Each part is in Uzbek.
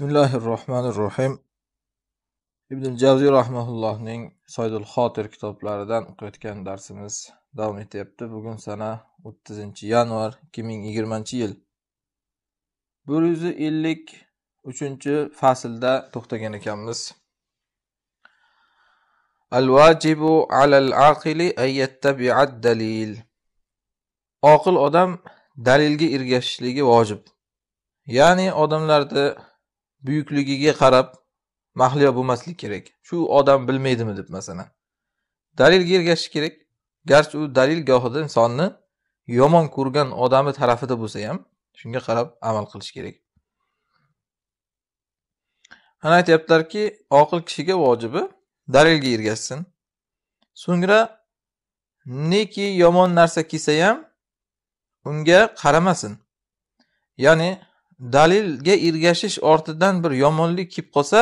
bismillahi rohmanir rohim ibn javziy rahmaullohning soydul xotir kitoblaridan o'qiyotgan darsimiz davom etyapti bugun sana o'ttizinchi yanvar ikki ming yigirmanchi yil bir yuz ellik uchinchi faslda to'xtagan ekanmiz al vajibu alal aqili dalil oqil odam dalilga ergashishligi vojib ya'ni odamlarni buyukligiga qarab mahliyo bo'lmaslik kerak shu odam bilmaydimi deb masalan dalilga ergashish kerak garchi u dalil gohida insonni yomon ko'rgan odami tarafida bo'lsa ham shunga qarab amal qilish kerak ana aytyaptilarki oqil kishiga vojibi dalilga ergashsin so'ngra neki yomon narsa kelsa ham unga qaramasin ya'ni dalilga ergashish ortidan bir yomonlik kelib qolsa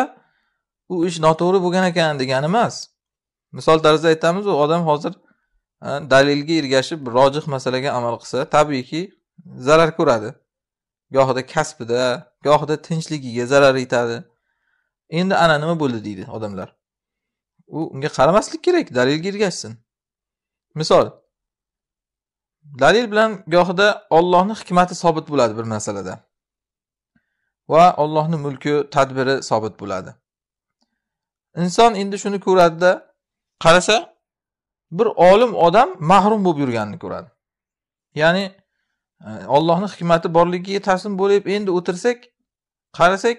u ish noto'g'ri bo'lgan ekan degani emas misol tarzida aytamiz odam hozir e, dalilga ergashib rojih masalaga amal qilsa tabiiyki zarar ko'radi gohida kasbida gohida tinchligiga zarar yetadi endi ana nima bo'ldi deydi odamlar u unga qaramaslik kerak dalilga ergashsin misol dalil bilan gohida ollohni hikmati sobit bo'ladi bir masalada va Allohni mulki tadbiri sobit bo'ladi inson endi shuni ko'radida qarasa bir olim odam mahrum bo'lib yurganini ko'radi ya'ni ollohni e, hikmati borligiga taslim bo'lib endi o'tirsak qarasak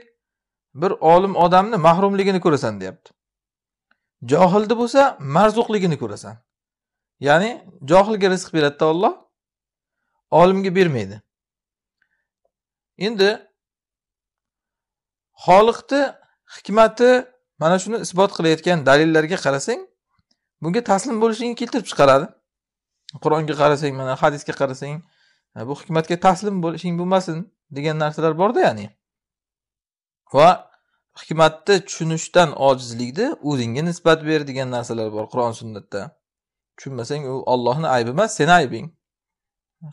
bir olim odamni mahrumligini ko'rasan deyapti johilni bo'lsa marzuqligini ko'rasan ya'ni johilga rizq beradida olloh olimga bermaydi endi xoliqni hikmati mana shuni isbot qilayotgan dalillarga qarasang bunga taslim bo'lishingni keltirib chiqaradi qur'onga qarasang mana hadisga qarasang bu hikmatga taslim bo'lishing bo'lmasin degan narsalar borda ya'ni va hikmatni tushunishdan ojizlikni o'zingga nisbat ber degan narsalar bor qur'on sunnatda tushunmasang u ollohni aybi emas seni aybing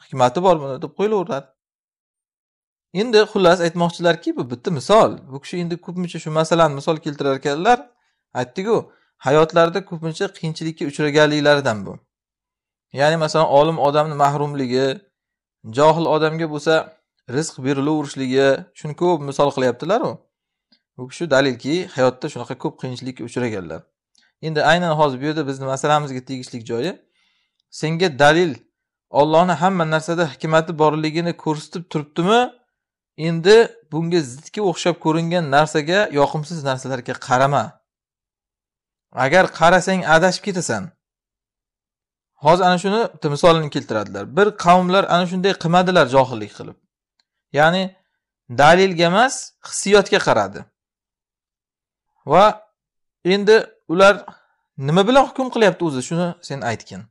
hikmati bor buni deb qo'yilaveradi endi xullas aytmoqchilarki bu bitta misol bu kishi endi ko'pincha shu masalani misol keltirar ekanlar aytdiku hayotlarida ko'pincha qiyinchilikka uchraganliklaridan bu ya'ni masalan olim odamni mahrumligi johil odamga bo'lsa rizq berilaverishligi shuni ko'p misol qilyaptilaru bu kishi dalilki hayotda shunaqa ko'p qiyinchilikka uchraganlar endi aynan hozir bu yerda bizni masalamizga tegishli joyi senga dalil ollohni hamma narsada hikmati borligini ko'rsatib turibdimi endi bunga zidga o'xshab ko'ringan narsaga yoqimsiz narsalarga qarama agar qarasang adashib ketasan hozir ana shuni bitta misolini keltiradilar bir qavmlar ana shunday qilmadilar johillik qilib ya'ni dalilga emas hissiyotga qaradi va endi ular nima bilan hukm qilyapti o'zi shuni sen aytgin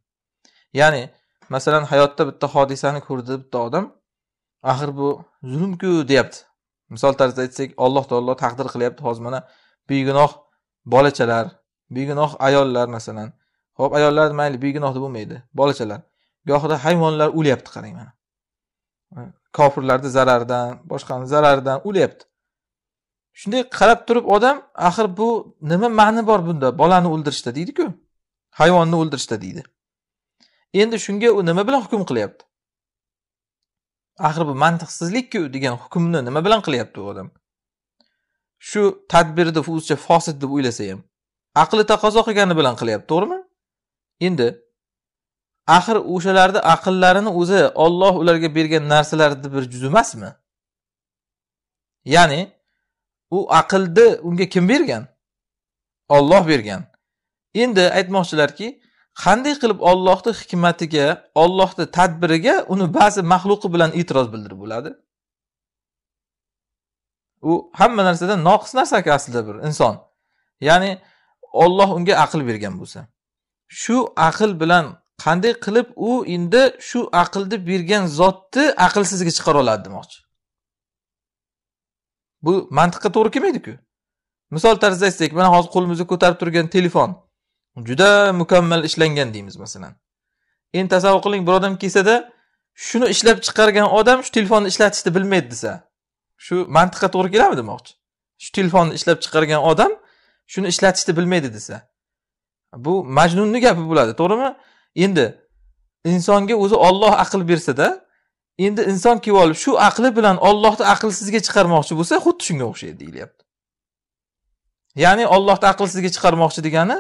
ya'ni masalan hayotda bitta hodisani ko'rdi bitta odam axir bu zulmku deyapti misol tarzida aytsak alloh taolo taqdir qilyapti hozir mana begunoh bolachalar begunoh ayollar masalan ho'p ayollar mayli begunohda bo'lmaydi bolachalar gohida hayvonlar o'lyapti qarang mana kofirlarni zararidan boshqani zararidan o'lyapti shunday qarab turib odam axir bu nima ma'ni bor bunda bolani o'ldirishda deydiku hayvonni o'ldirishda deydi endi shunga u nima bilan hukm qilyapti axir bu mantiqsizlikku degan hukmni nima bilan qilyapti u odam shu tadbirni o'zicha fosid deb o'ylasa ham aqli taqozo qilgani bilan qilyapti to'g'rimi endi axir o'shalarni aqllarini o'zi olloh ularga bergan narsalarni bir juzi emasmi ya'ni u aqlni unga kim bergan olloh bergan endi aytmoqchilarki qanday qilib ollohni hikmatiga ollohni tadbiriga uni ba'zi maxluqi bilan e'tiroz bildirib bo'ladi u hamma narsadan noqis narsaku aslida bir inson ya'ni olloh unga aql bergan bo'lsa shu aql bilan qanday qilib u endi shu aqlni bergan zotni aqlsizga chiqara oladi demoqchi bu mantiqqa to'g'ri kelmaydiku misol tarzida aytsak mana hozir qo'limizda ko'tarib turgan telefon juda mukammal ishlangan deymiz masalan endi tasavvur qiling bir odam kelsada shuni ishlab chiqargan odam shu telefonni ishlatishni bilmaydi desa shu mantiqqa to'g'ri keladimi demoqchi shu telefonni ishlab chiqargan odam shuni ishlatishni bilmaydi desa bu majnunni gapi bo'ladi to'g'rimi endi insonga o'zi olloh aql bersada endi inson kelib olib shu aqli bilan ollohni aqlsizga chiqarmoqchi bo'lsa xuddi shunga o'xshaydi deyilyapti ya'ni ollohni aqlsizga chiqarmoqchi degani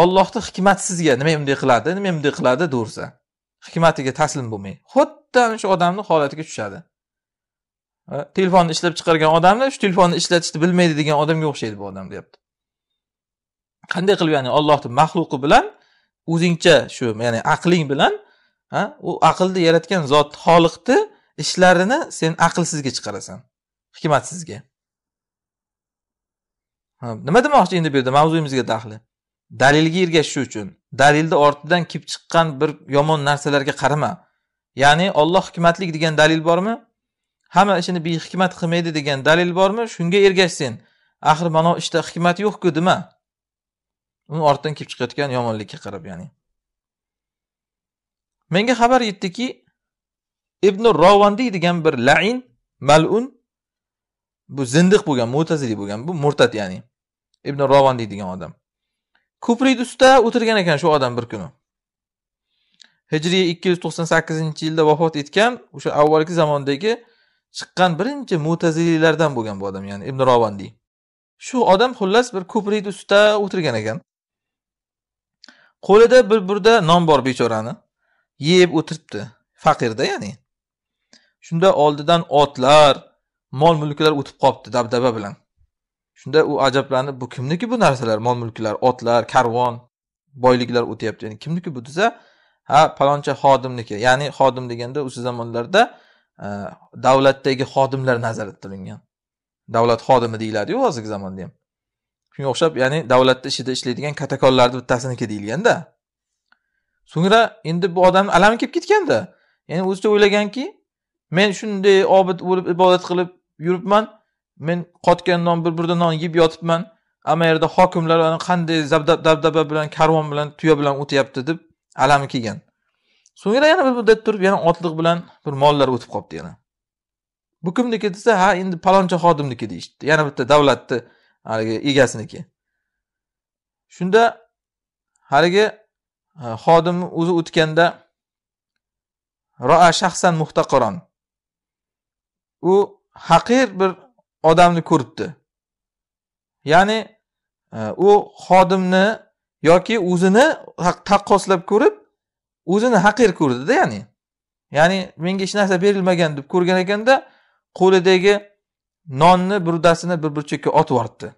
ollohni hikmatsizga nima bunday qiladi nima bunday qiladi deyaversa hikmatiga taslim bo'lmay xuddi ana shu odamni holatiga tushadi telefonni ishlab chiqargan odamni shu telefonni ishlatishni bilmaydi degan odamga o'xshaydi bu odam deyapti qanday qilib ya'ni ollohni maxluqi bilan o'zingcha shu ya'ni aqling bilan u aqlni yaratgan zot xoliqni ishlarini sen aqlsizga chiqarasan hikmatsizga nima demoqchi endi bu yerda mavzuyimizga daxli dalilga ergashishi uchun dalilni ortidan kelib chiqqan bir yomon narsalarga qarama ya'ni olloh hikmatlik degan dalil bormi hamma ishini behikmat qilmaydi degan dalil bormi shunga ergashsin axir mana ishda işte, hikmat yo'qku dema uni ortidan kelib chiqayotgan yomonlikka qarab ya'ni menga xabar yetdiki ibn rovandiy degan bir lain malun bu zindiq bo'lgan mo'tazili bo'lgan bu murtad ya'ni ibn rovandiy degan odam ko'prik ustida o'tirgan ekan shu odam bir kuni hijriy ikki yuz to'qson sakkizinchi yilda vafot etgan o'sha avvalgi zamondagi chiqqan birinchi mutaziliylardan bo'lgan bu odam ya'ni ibn rovondiy shu odam xullas bir ko'prikni ustida o'tirgan ekan qo'lida bir burda non bor bechorani yeb o'tiribdi faqirda ya'ni shunda oldidan otlar mol mulklar o'tib qolibdi dabdaba bilan shunda u ajablanib bu kimniki bu narsalar mol mulklar otlar karvon boyliklar o'tyapti ya'ni kimniki bu desa ha paloncha xodimniki ya'ni xodim deganda o'sha zamonlarda e, davlatdagi xodimlar nazarda tutilgan davlat xodimi deyiladiyu hozirgi zamonda ham shunga o'xshab ya'ni davlatni ishida ishlaydigan katakonlarni bittasiniki deyilganda so'ngra endi bu odamni alami kelib ketganda ya'ni o'zicha o'ylaganki men shunday obid bo'lib ibodat qilib yuribman men qotgan non bir birda non yeb yotibman ana yerda hokimlar ana qanday dabdaba bilan karvon bilan tuya bilan o'tyapti deb alami kelgan so'ngra yana bir muddat turib yana otliq bilan bir mollar o'tib qolibdi yana bu kimniki desa ha endi paloncha xodimniki deyishdi yana bitta davlatni haligi egasiniki shunda haligi e, xodim o'zi o'tganda roa shaxsan muhtaqaron u haqir bir odamni ko'ribdi ya'ni e, u xodimni yoki o'zini taqqoslab ko'rib o'zini haqir ko'rdida ya'ni ya'ni menga hech narsa berilmagan deb ko'rgan ekanda qo'lidagi nonni burdasini bir burchakka otib yuboribdi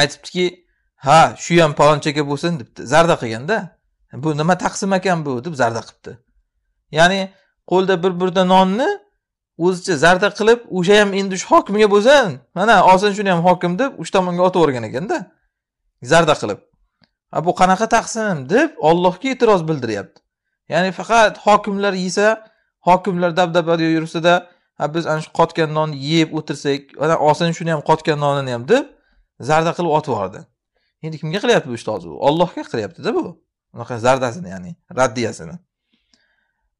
aytibdiki ha shu ham palonchaga bo'lsin debdi zarda qilganda bu nima taqsim ekan bu deb zarda qilibdi ya'ni qo'lda bir burda nonni o'zicha zarda qilib o'sha ham endi shu hokimga bo'lsin mana olsin shuni ham hokim deb uch tomonga otavergan ekanda zarda qilib a bu qanaqa taqsim deb ollohga e'tiroz bildiryapti ya'ni faqat hokimlar yesa hokimlar dabdabada yursada biz ana shu qotgan nonni yeb o'tirsak mana olsin shuni ham qotgan nonini ham deb zarda qilib otib yubordi endi kimga qilyapti bu ishni hozir u ollohga qilyaptida bu unaqa zardasini ya'ni raddiyasini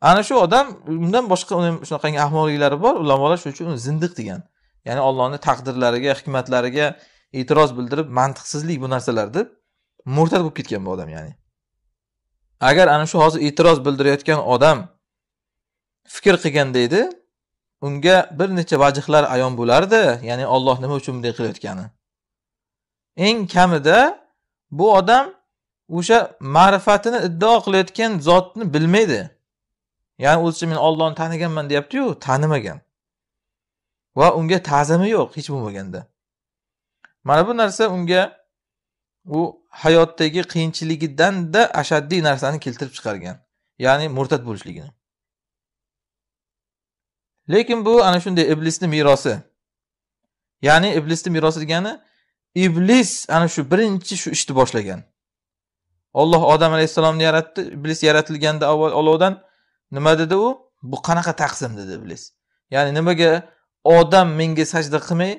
ana shu odam undan boshqa shunaqangi ahmoqliklari bor ulamolar shuning uchun uni zindiq degan ya'ni ollohni taqdirlariga hikmatlariga e'tiroz bildirib mantiqsizlik bu narsalar deb murtad bo'lib ketgan bu odam ya'ni agar ana shu hozir e'tiroz bildirayotgan odam fikr qilganda edi unga bir necha vajihlar ayon bo'lardi ya'ni olloh nima uchun bunday qilayotgani eng kamida bu odam o'sha ma'rifatini iddao qilayotgan zotni bilmaydi ya'ni o'zicha men ollohni taniganman deyaptiyu tanimagan va unga ta'zimi yo'q hech bo'lmaganda mana bu narsa unga u hayotdagi qiyinchiligidanda ashaddiy narsani keltirib chiqargan ya'ni murtad bo'lishligini lekin bu ana shunday iblisni merosi ya'ni iblisni merosi degani iblis ana shu birinchi shu ishni boshlagan olloh odam alayhissalomni yaratdi iblis yaratilganda avval olovdan nima dedi u bu qanaqa taqsim dedi iblis ya'ni nimaga odam menga sajda qilmay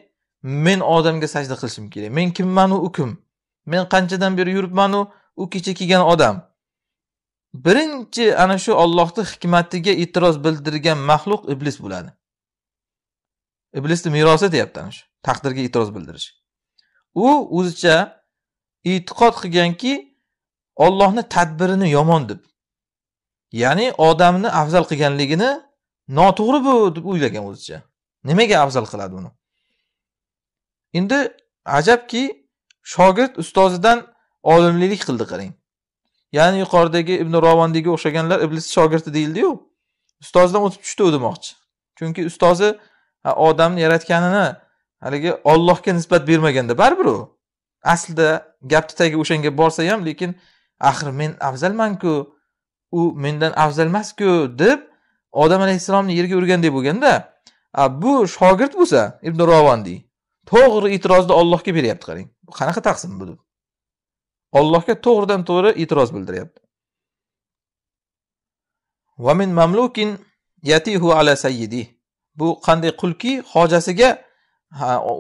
men odamga sajda qilishim kerak men kimmanu u kim men qanchadan beri yuribmanu u kecha kelgan odam birinchi ana shu ollohni hikmatiga e'tiroz bildirgan maxluq iblis bo'ladi iblisni merosi deyapti ana shu taqdirga e'tiroz bildirish u o'zicha e'tiqod qilganki ollohni tadbirini yomon deb ya'ni odamni afzal qilganligini noto'g'ri bu deb o'ylagan o'zicha nimaga afzal qiladi uni endi ajabki shogird ustozidan olimlik qildi qarang ya'ni yuqoridagi ibn rovondiyga o'xshaganlar iblis shogirdi deyildiyu ustozidan o'tib tushdi u demoqchi chunki ustozi odamni yaratganini haligi ollohga nisbat bermaganda baribir u aslida gapni tagi o'shanga borsa ham lekin axir men afzalmanku u mendan afzal emasku deb odam alayhissalomni yerga urgandek bo'lganda bu shogird bo'lsa ibn rovondiy to'g'ri e'tirozni ollohga beryapti qarang qanaqa taqsim bu deb ollohga to'g'ridan to'g'ri e'tiroz bildiryapti min mamlukin yatihu ala sayyidi bu qanday qulki hojasiga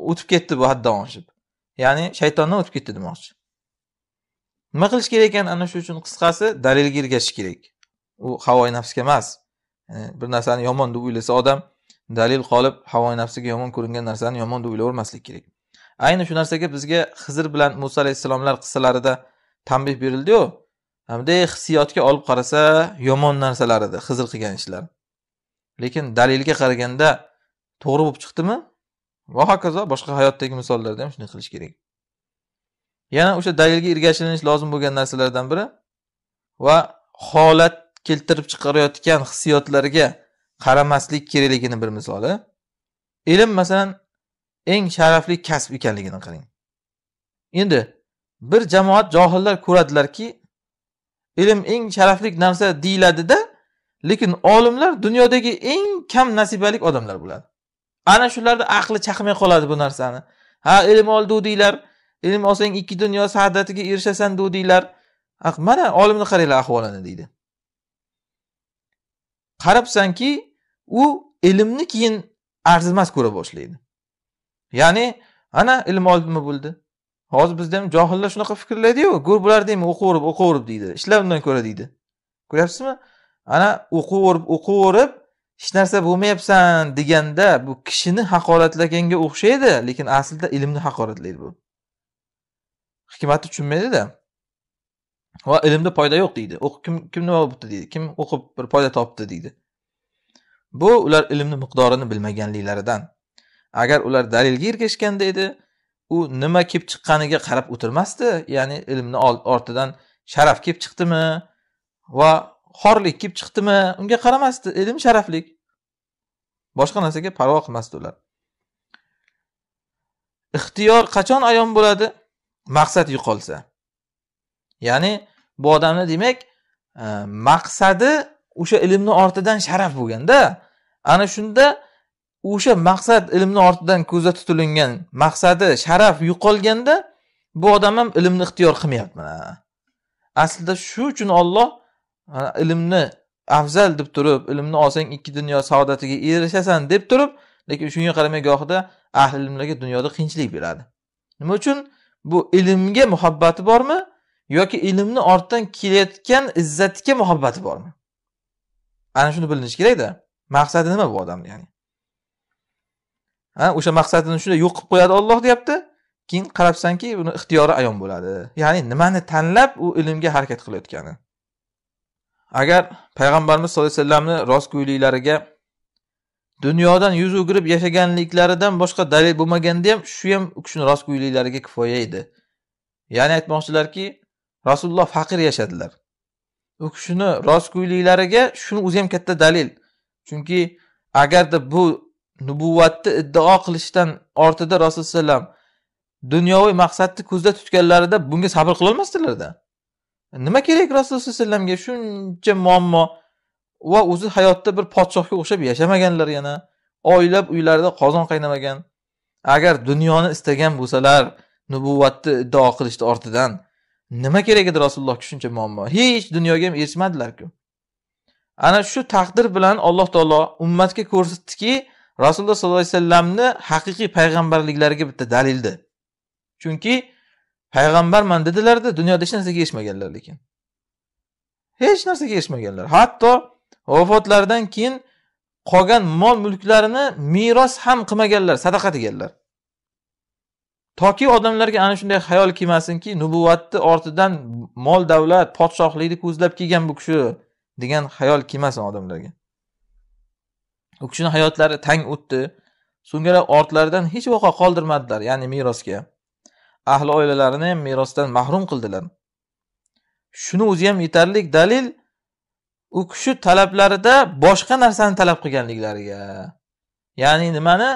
o'tib ketdi bu haddan oshib ya'ni shaytondan o'tib ketdi demoqchi nima qilish kerak ekan ana shu uchun qisqasi dalilga ergashish kerak u havoi nafsga emas bir narsani yomon deb o'ylasa odam dalil qolib havoi nafsiga yomon ko'ringan narsani yomon deb o'ylavermaslik kerak ayni shu narsaga bizga xizr bilan muso alayhissalomlar qissalarida tanbeh berildiyu bunday hissiyotga olib qarasa yomon narsalar edi xizr qilgan ishlar lekin dalilga qaraganda to'g'ri bo'lib chiqdimi va hokazo boshqa hayotdagi misollarda ham shunday qilish kerak yana o'sha dalilga ergashilinish lozim bo'lgan narsalardan biri va holat keltirib chiqarayotgan hissiyotlarga qaramaslik kerakligini bir misoli ilm masalan eng sharafli kasb ekanligini qarang endi bir jamoat johillar ko'radilarki ilm eng sharafli narsa deyiladida lekin olimlar dunyodagi eng kam nasibali odamlar bo'ladi ana shularda aqli chaqmay qoladi bu narsani ha ilm oldi deylar ilm olsang ikki dunyo saadatiga erishasan dudiylar mana olimni qaranglar ahvolini deydi qarabsanki u ilmni keyin arzimas ko'ra boshlaydi ya'ni ana ilm oldimi bo'ldi hozir bizda ham johillar shunaqa fikrlaydiyu go'r bo'lardimi o'qiverib o'qiverib deydi ishlar undan ko'ra deydi ko'ryapsizmi ana o'qiverib o'qiverib hech narsa bo'lmayapsan deganda bu kishini haqoratlaganga o'xshaydi lekin aslida ilmni haqoratlaydi bu hikmati tushunmaydida va ilmda foyda yo'q deydi kim kim nima bo'libdi deydi kim o'qib bir foyda topdi deydi bu ular ilmni miqdorini bilmaganliklaridan agar ular dalilga ergashganda edi u nima kelib chiqqaniga qarab o'tirmasdi ya'ni ilmni ortidan sharaf kelib chiqdimi va xorlik kelib chiqdimi unga qaramasdi ilm sharaflik boshqa narsaga parvo qilmasdi ular ixtiyor qachon ayon bo'ladi maqsad yo'qolsa ya'ni bu odamni demak e, maqsadi o'sha ilmni ortidan sharaf bo'lganda ana shunda o'sha maqsad ilmni ortidan ko'zda tutilingan maqsadi sharaf yo'qolganda bu odam ham ilmni ixtiyor qilmayapti aslida shu uchun olloh e, ilmni afzal deb turib ilmni olsang ikki dunyo saodatiga erishasan deb turib lekin shunga qaramay gohida ahli ilmlarga dunyoda qiyinchilik beradi nima uchun bu ilmga muhabbati bormi yoki ilmni ortdan kelayotgan izzatga muhabbati bormi ana shuni bilinishi kerakda maqsadi nima bu odamni ya'ni ha o'sha maqsadini shunday yo'q qilib qo'yadi olloh deyapti keyin qarabsanki uni ixtiyori ayon bo'ladi ya'ni nimani tanlab u ilmga harakat qilayotgani agar payg'ambarimiz sallallohu alayhi vasallamni rostgo'yliklariga dunyodan yuz o'girib yashaganliklaridan boshqa dalil bo'lmaganda ham shu ham u kishini rostgo'yliklariga kifoya edi ya'ni aytmoqchilarki rasululloh faqir yashadilar u kishini rostgo'yliklariga shuni o'zi ham katta dalil chunki agarda bu nubuvvatni iddao qilishdan ortida rasululloh alayhi vasallam dunyoviy maqsadni ko'zda tutganlarida bunga sabr qilolmasdilarda nima kerak rasululloh alayhi vasallamga shuncha muammo va o'zi hayotda bir podshohga o'xshab yashamaganlar yana oylab uylarida qozon qaynamagan agar dunyoni istagan bo'lsalar nubuvvatni iddao qilishni ortidan nima kerak edi rasulullohga shuncha muammo hech dunyoga ham erishmadilarku ana shu taqdir bilan alloh taolo ummatga ko'rsatdiki rasululloh sollallohu alayhi vasallamni haqiqiy payg'ambarliklariga bitta dalildi chunki payg'ambarman dedilarda dunyoda hech narsaga erishmaganlar lekin hech narsaga erishmaganlar hatto vafotlaridan keyin qolgan mol mulklarini meros ham qilmaganlar sadaqa deganlar toki odamlarga ana shunday xayol kelmasinki nubuvatni ortidan mol davlat podshohlikni ko'zlab kelgan bu kishi degan xayol kelmasin odamlarga u kishini hayotlari tang o'tdi so'ngra ortlaridan hech vaqo qoldirmadilar ya'ni merosga ahli oilalarini ham merosdan mahrum qildilar shuni o'zi ham yetarli dalil u kishi talablarida boshqa narsani talab qilganliklariga ya'ni nimani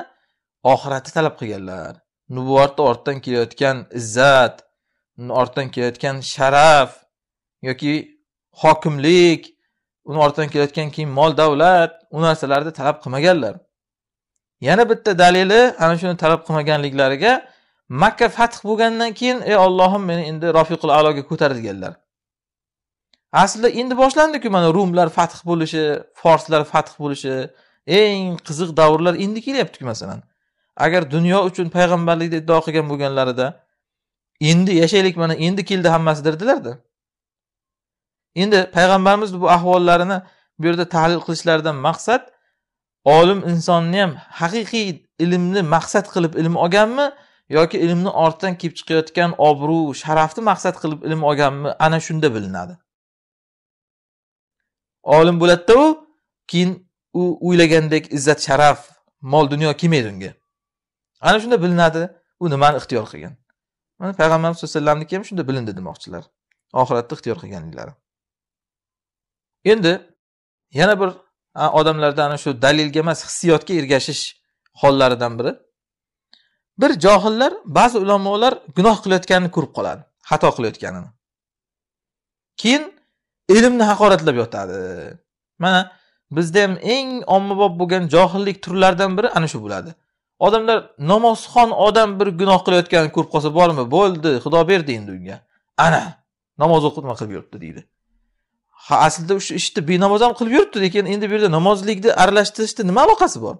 oxiratni talab qilganlar nubuvatni ortdan kelayotgan izzat ortdan kelayotgan sharaf yoki hokimlik uni ortidan kelayotgan keyin mol davlat u narsalarni talab qilmaganlar yana bitta dalili ana shuni talab qilmaganliklariga makka fath bo'lgandan keyin ey ollohim meni endi rofiqul aloga ko'tar deganlar asli endi boshlandiku mana rumlar fath bo'lishi forslar fath bo'lishi eng qiziq davrlar endi kelyaptiku masalan agar dunyo uchun payg'ambarlikni iddao qilgan bo'lganlarida endi yashaylik mana endi keldi hammasi derdilarda endi payg'ambarimiz bu ahvollarini bu yerda tahlil qilishlaridan maqsad olim insonni ham haqiqiy ilmni maqsad qilib ilm olganmi yoki ilmni ortidan kelib chiqayotgan obro' sharafni maqsad qilib ilm olganmi ana shunda bilinadi olim bo'ladida u keyin u o'ylagandek izzat sharaf mol dunyo kelmaydi unga ana shunda bilinadi u nimani ixtiyor qilgan mana payg'ambarimiz sallallohu alayhi vasallamniki ham shunda bilindi demoqchilar oxiratni ixtiyor qilganliklari endi yana bir odamlarda ana shu dalilga emas hissiyotga ergashish hollaridan biri bir johillar ba'zi ulamolar gunoh qilayotganini ko'rib qoladi xato qilayotganini keyin ilmni haqoratlab yotadi mana bizda ham eng ommabop bo'lgan johillik turlaridan biri ana shu bo'ladi odamlar namozxon odam bir gunoh qilayotganini ko'rib qolsa bormi bo'ldi xudo berdi endi unga ana namoz o'qib nima qilib yuribdi deydi ha aslida o'sha ishni benamoz ham qilib yuribdi lekin endi bu yerda namozlikni aralashtirishni nima aloqasi bor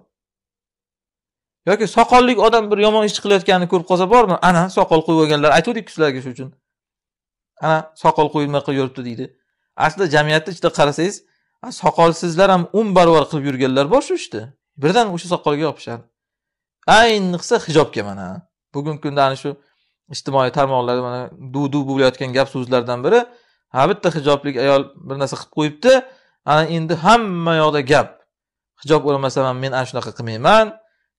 yoki soqollik odam bir yomon ish qilayotganini ko'rib qolsa bormi ana soqol qo'yib olganlar aytuvdik sizlarga shu uchun ana soqol qo'yilmay qilib yuribdi deydi aslida jamiyatni ichida qarasangiz soqolsizlar ham o'n barobar qilib yurganlar bor shu ishni birdan o'sha soqolga yopishadi ayniqsa hijobga mana bugungi kunda ana shu ijtimoiy tarmoqlarda mana du du bo'layotgan gap so'zlardan biri ha bitta hijobli ayol bir narsa qilib qo'yibdi ana endi hamma yoqda gap hijob o'ramasa men ana shunaqa qilmayman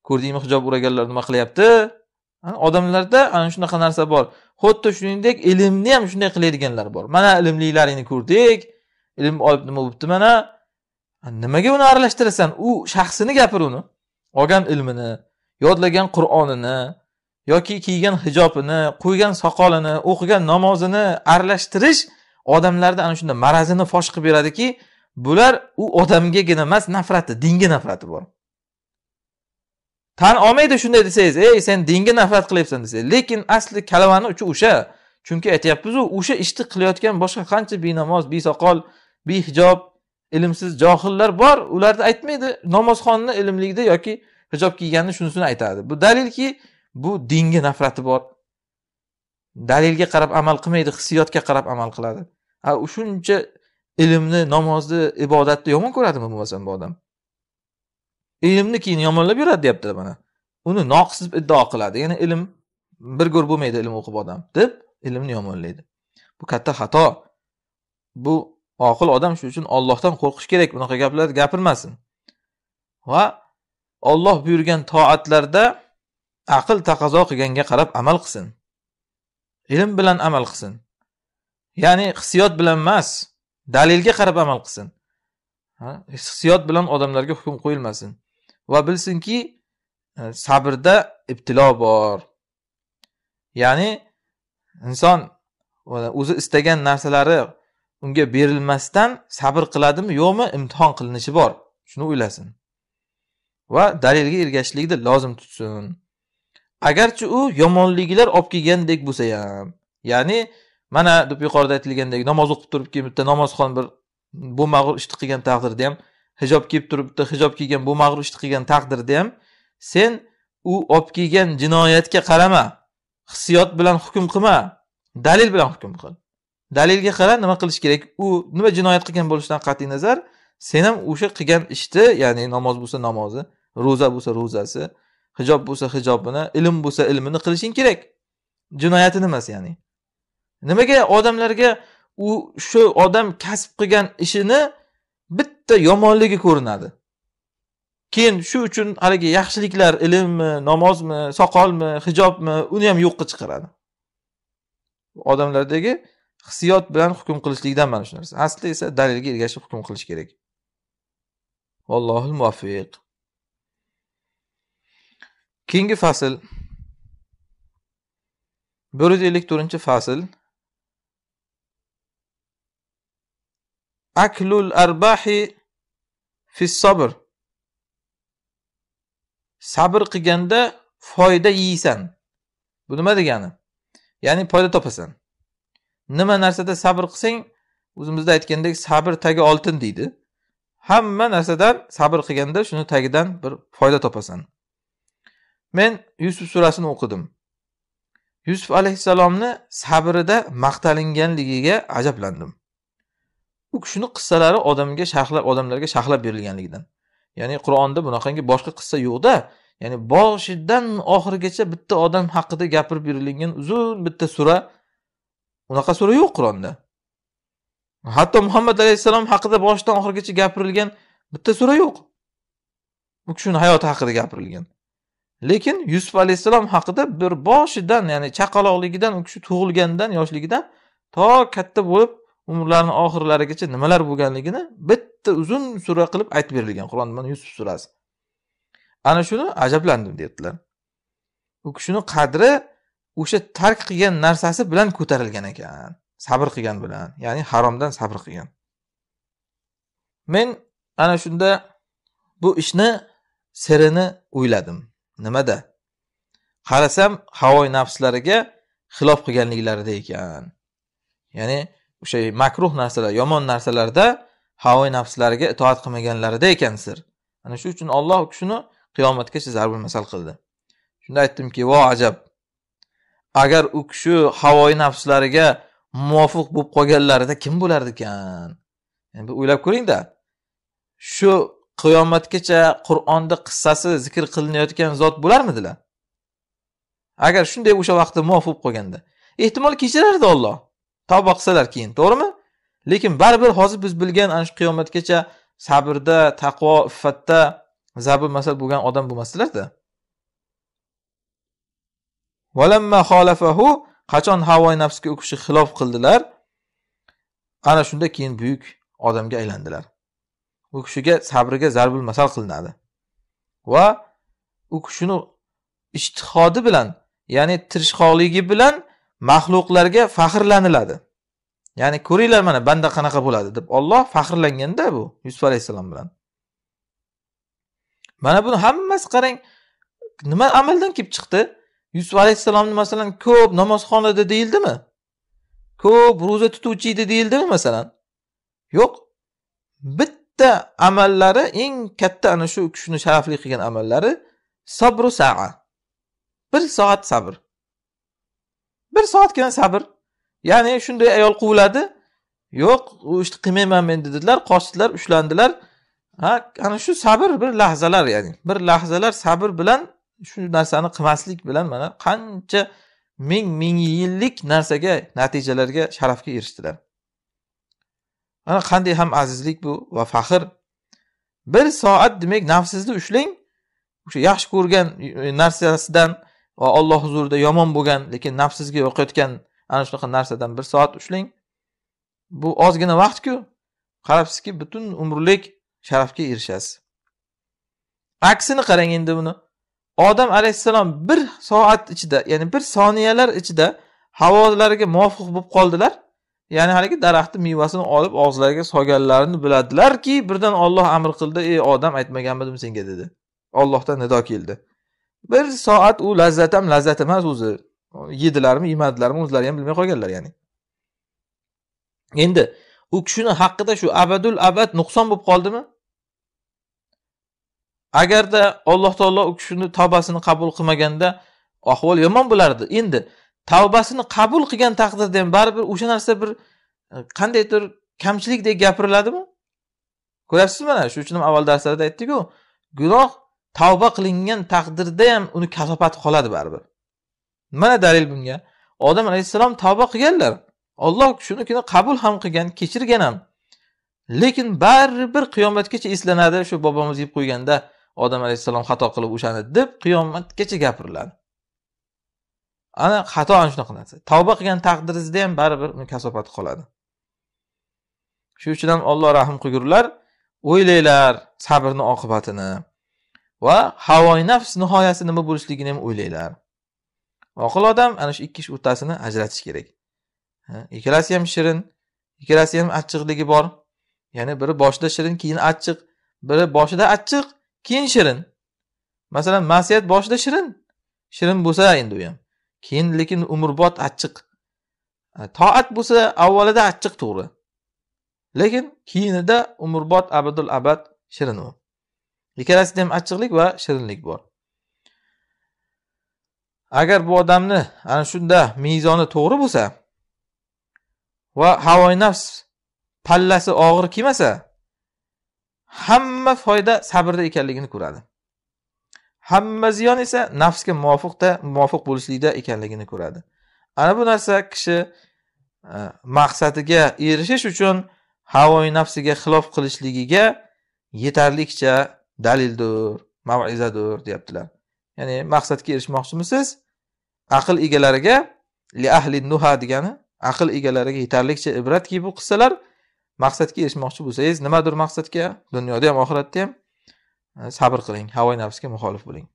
ko'rdingmi hijob o'raganlar nima qilyapti odamlarda ana shunaqa narsa bor xuddi shuningdek ilmni ham shunday qiladiganlar bor mana ilmlilaringni ko'rdik ilm olib nima bo'libdi mana nimaga uni aralashtirasan u shaxsini gapir uni olgan ilmini yodlagan qur'onini yoki kiygan hijobini qo'ygan soqolini o'qigan namozini aralashtirish odamlarda ana shunday marazini fosh qilib beradiki bular u odamgagina emas nafrati dinga nafrati bor tan olmaydi shunday desangiz ey sen dinga nafrat qilyapsan desangiz lekin asli kalavani uchi o'sha chunki aytyapmizu o'sha ishni qilayotgan boshqa qancha benamoz besoqol behijob ilmsiz johillar bor ularni aytmaydi namozxonni ilmligida yoki hijob kiyganini shunisini aytadi bu dalilki bu dinga nafrati bor dalilga qarab amal qilmaydi hissiyotga qarab amal qiladi a shuncha ilmni namozni ibodatni yomon ko'radimi bo'lmasam bu odam ilmni keyin yomonlab yuradi deyapti mana uni noqis deb iddao qiladi ya'ni ilm bir go'r bo'lmaydi ilm o'qib odam deb ilmni yomonlaydi bu katta xato bu oqil odam shuning uchun ollohdan qo'rqish kerak bunaqa gaplar gapirmasin va olloh buyurgan toatlarda aql taqozo qilganga qarab amal qilsin ilm bilan amal qilsin ya'ni hissiyot bilan emas dalilga qarab amal qilsin hissiyot bilan odamlarga hukm qo'yilmasin va bilsinki e, sabrda ibtilo bor ya'ni inson o'zi istagan narsalari unga berilmasdan sabr qiladimi yo'qmi imtihon qilinishi bor shuni o'ylasin va dalilga ergashishlikni lozim tutsin agarchi u yomonliklar olib kelgandek bo'lsa ham ya'ni mana yuqorida aytilgandek namoz o'qib turib keyin bitta namozxon bir bo'lmag'ur ishni qilgan taqdirda ham hijob kiyib turibdi hijob kiygan bu mag'rur ishni qilgan taqdirda ham sen u olib kelgan jinoyatga qarama hissiyot bilan hukm qilma dalil bilan hukm qil dalilga qara nima qilish kerak u nima jinoyat qilgan bo'lishidan qat'iy nazar sen ham o'sha qilgan ishni ya'ni namoz bo'lsa namozi ro'za bo'lsa ro'zasi hijob bo'lsa hijobini ilm bo'lsa ilmini qilishing kerak jinoyati nimasi ya'ni nimaga odamlarga u shu odam kasb qilgan ishini bitta yomonligi ko'rinadi keyin shu uchun haligi yaxshiliklar ilmmi namozmi soqolmi hijobmi uni ham yo'qqa chiqaradi odamlardagi hissiyot bilan hukm qilishlikdan mana shu narsa asli esa dalilga ergashib hukm qilish kerak allohu muvaffiq keyingi fasl bir yuz ellik to'rtinchi fasl aklul arbahi fissobir sabr qilganda foyda yeysan bu nima degani ya'ni foyda topasan nima narsada sabr qilsang o'zimizda aytgandek sabr tagi oltin deydi hamma narsadan sabr qilganda shuni tagidan bir foyda topasan men yusuf surasini o'qidim yusuf alayhissalomni sabrida maqtalinganligiga ajablandim u kishini qissalari odamga sharhlab odamlarga sharhlab berilganligidan ya'ni qur'onda bunaqangi boshqa qissa yo'qda ya'ni boshidan oxirigacha bitta odam haqida gapirib berilgan uzun bitta sura unaqa sura yo'q qur'onda hatto muhammad alayhissalom haqida boshidan oxirigacha gapirilgan bitta sura yo'q u kishini hayoti haqida gapirilgan lekin yusuf alayhissalom haqida bir boshidan ya'ni chaqaloqligidan u kishi tug'ilgandan yoshligidan to katta bo'lib umrlarini oxirlarigacha nimalar bo'lganligini bitta uzun sura qilib aytib berilgan qur'onda mana yusuf surasi ana shuni ajablandim deyaptilar u kishini qadri o'sha tark qilgan narsasi bilan ko'tarilgan ekan sabr qilgan bilan ya'ni haromdan sabr qilgan men ana shunda bu ishni sirini o'yladim nimada qarasam havoy nafslariga xilof qilganliklarida ekan ya'ni o'sha şey, makruh narsalar yomon narsalarda havoi nafslariga itoat qilmaganlarida ekansizlar ana shu uchun olloh u kishini qiyomatgacha zarbul masal qildi shunda aytdimki vo ajab agar u kishi havoyi nafslariga muvofiq bo'lib qolganlarida kim ekan endi o'ylab ko'ringda shu qiyomatgacha qur'onda qissasi zikr qilinayotgan zot bo'larmidilar agar shunday o'sha vaqtda muvofiq bo'lib qolganda ehtimol kechirardi olloh tavba qilsalar keyin to'g'rimi lekin baribir hozir biz bilgan ana shu qiyomatgacha sabrda taqvo iffatda zabr masal bo'lgan odam bo'lmasdilarda valamma xolafahu qachon havoi nafsga u kishi xilof qildilar ana shunda keyin buyuk odamga aylandilar u kishiga sabriga zarbul masal qilinadi va u kishini ishtihodi bilan ya'ni tirishqoqligi bilan maxluqlarga faxrlaniladi ya'ni ko'ringlar mana banda qanaqa bo'ladi deb olloh faxrlanganda bu yusuf alayhissalom bilan mana buni hammasi qarang nima amaldan kelib chiqdi yusuf alayhissalomni masalan ko'p namozxonada deyildimi ko'p ro'za tutuvchi edi deyildimi masalan yo'q bitta amallari eng katta ana shu kishini sharafli qilgan amallari sabru saa bir soat sabr bir soatgina sabr ya'ni shunday ayol quviladi yo'q u ishni qilmayman men dedilar qochdilar ushlandilar ha ana shu sabr bir lahzalar ya'ni bir lahzalar sabr bilan shu narsani qilmaslik bilan mana qancha ming ming yillik narsaga natijalarga sharafga erishdilar ana qanday ham azizlik bu va faxr bir soat demak nafsingizni ushlang o'sha yaxshi ko'rgan narsasidan va olloh huzurida yomon bo'lgan lekin nafsizga o'qiyotgan ana shunaqa narsadan bir soat ushlang bu ozgina vaqtku qarabsizki butun umrlik sharafga erishasiz aksini qarang endi buni odam alayhissalom bir soat ichida ya'ni bir soniyalar ichida havolariga muvofiq bo'lib qoldilar ya'ni haligi daraxtni mevasini olib og'izlariga solganlarini biladilarki birdan olloh amr qildi ey odam aytmaganmidim senga dedi ollohdan nido keldi bir soat u lazzat ham lazzat emas o'zi yedilarmi yemadilarmi o'zlari ham bilmay qolganlar ya'ni endi u kishini haqida shu abadul abad nuqson bo'lib qoldimi agarda alloh taolo u kishini tavbasini qabul qilmaganda ahvol yomon bo'lardi endi tavbasini qabul qilgan taqdirda ham baribir o'sha narsa bir e, qandaydir kamchilikdek gapiriladimi ko'ryapsizmi mana shuning uchun ham avval darslarda aytdikku gunoh tavba qilingan taqdirda ham uni kasofati qoladi baribir mana dalil bunga odam alayhissalom tavba qilganlar olloh shunikini qabul ham qilgan kechirgan ham lekin baribir qiyomatgacha eslanadi shu bobomiz yeb qo'yganda odam alayhissalom xato qilib o'shani deb qiyomatgacha gapiriladi ana xato ana shunaqa narsa tavba qilgan taqdiringizda ham baribir uni kasofati qoladi shuning uchun ham olloh rahm qilgurlar o'ylanglar sabrni oqibatini va havoi nafs nihoyasi nima bo'lishligini ham o'ylanglar oqil odam ana shu ikki ish o'rtasini ajratish kerak ikkalasi ham shirin ikkalasi ham achchiqligi bor ya'ni biri boshida shirin keyin achchiq biri boshida achchiq keyin shirin masalan masiyat boshida shirin shirin bo'lsa endi u ham keyin lekin umrbod achchiq toat bo'lsa avvalida achchiq to'g'ri lekin keyinida umrbod abadul abad shirin u ikkalasida ham achchiqlik va shirinlik bor agar bu odamni ana shunda mezoni to'g'ri bo'lsa va havoy nafs pallasi og'ir kelmasa hamma foyda sabrda ekanligini ko'radi hamma ziyon esa nafsga muvofiqda muvofiq bo'lishlikda ekanligini ko'radi ana bu narsa kishi e, maqsadiga erishish uchun havoyi nafsiga xilof qilishligiga yetarlicha dalildir mav'izadir deyaptilar ya'ni maqsadga erishmoqchimisiz aql egalariga li ahli nuha degani aql egalariga yetarlicha ibratki bu qissalar maqsadga erishmoqchi bo'lsangiz nimadir maqsadga dunyoda ham oxiratda ham e, sabr qiling havo nafsga muxolif bo'ling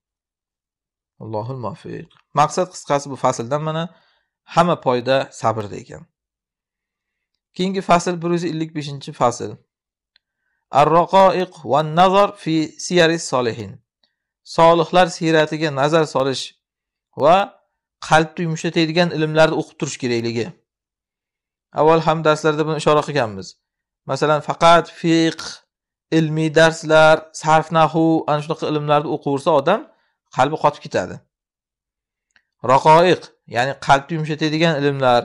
allohul muvaffiq maqsad qisqasi bu fasldan mana hamma foyda sabrda ekan keyingi fasl bir yuz ellik beshinchi fasl ar va Nazar fi Siyari Solihin. Solihlar siyratiga nazar solish va qalbni yumshatadigan ilmlarni o'qib turish kerakligi. Avval ham darslarda buni ishora qilganmiz. Masalan, faqat fiqh, ilmiy darslar, sarf nahu ana shunaqa ilmlarni o'qiversa odam qalbi qotib ketadi. Raqoiq, ya'ni qalbni yumshatadigan ilmlar,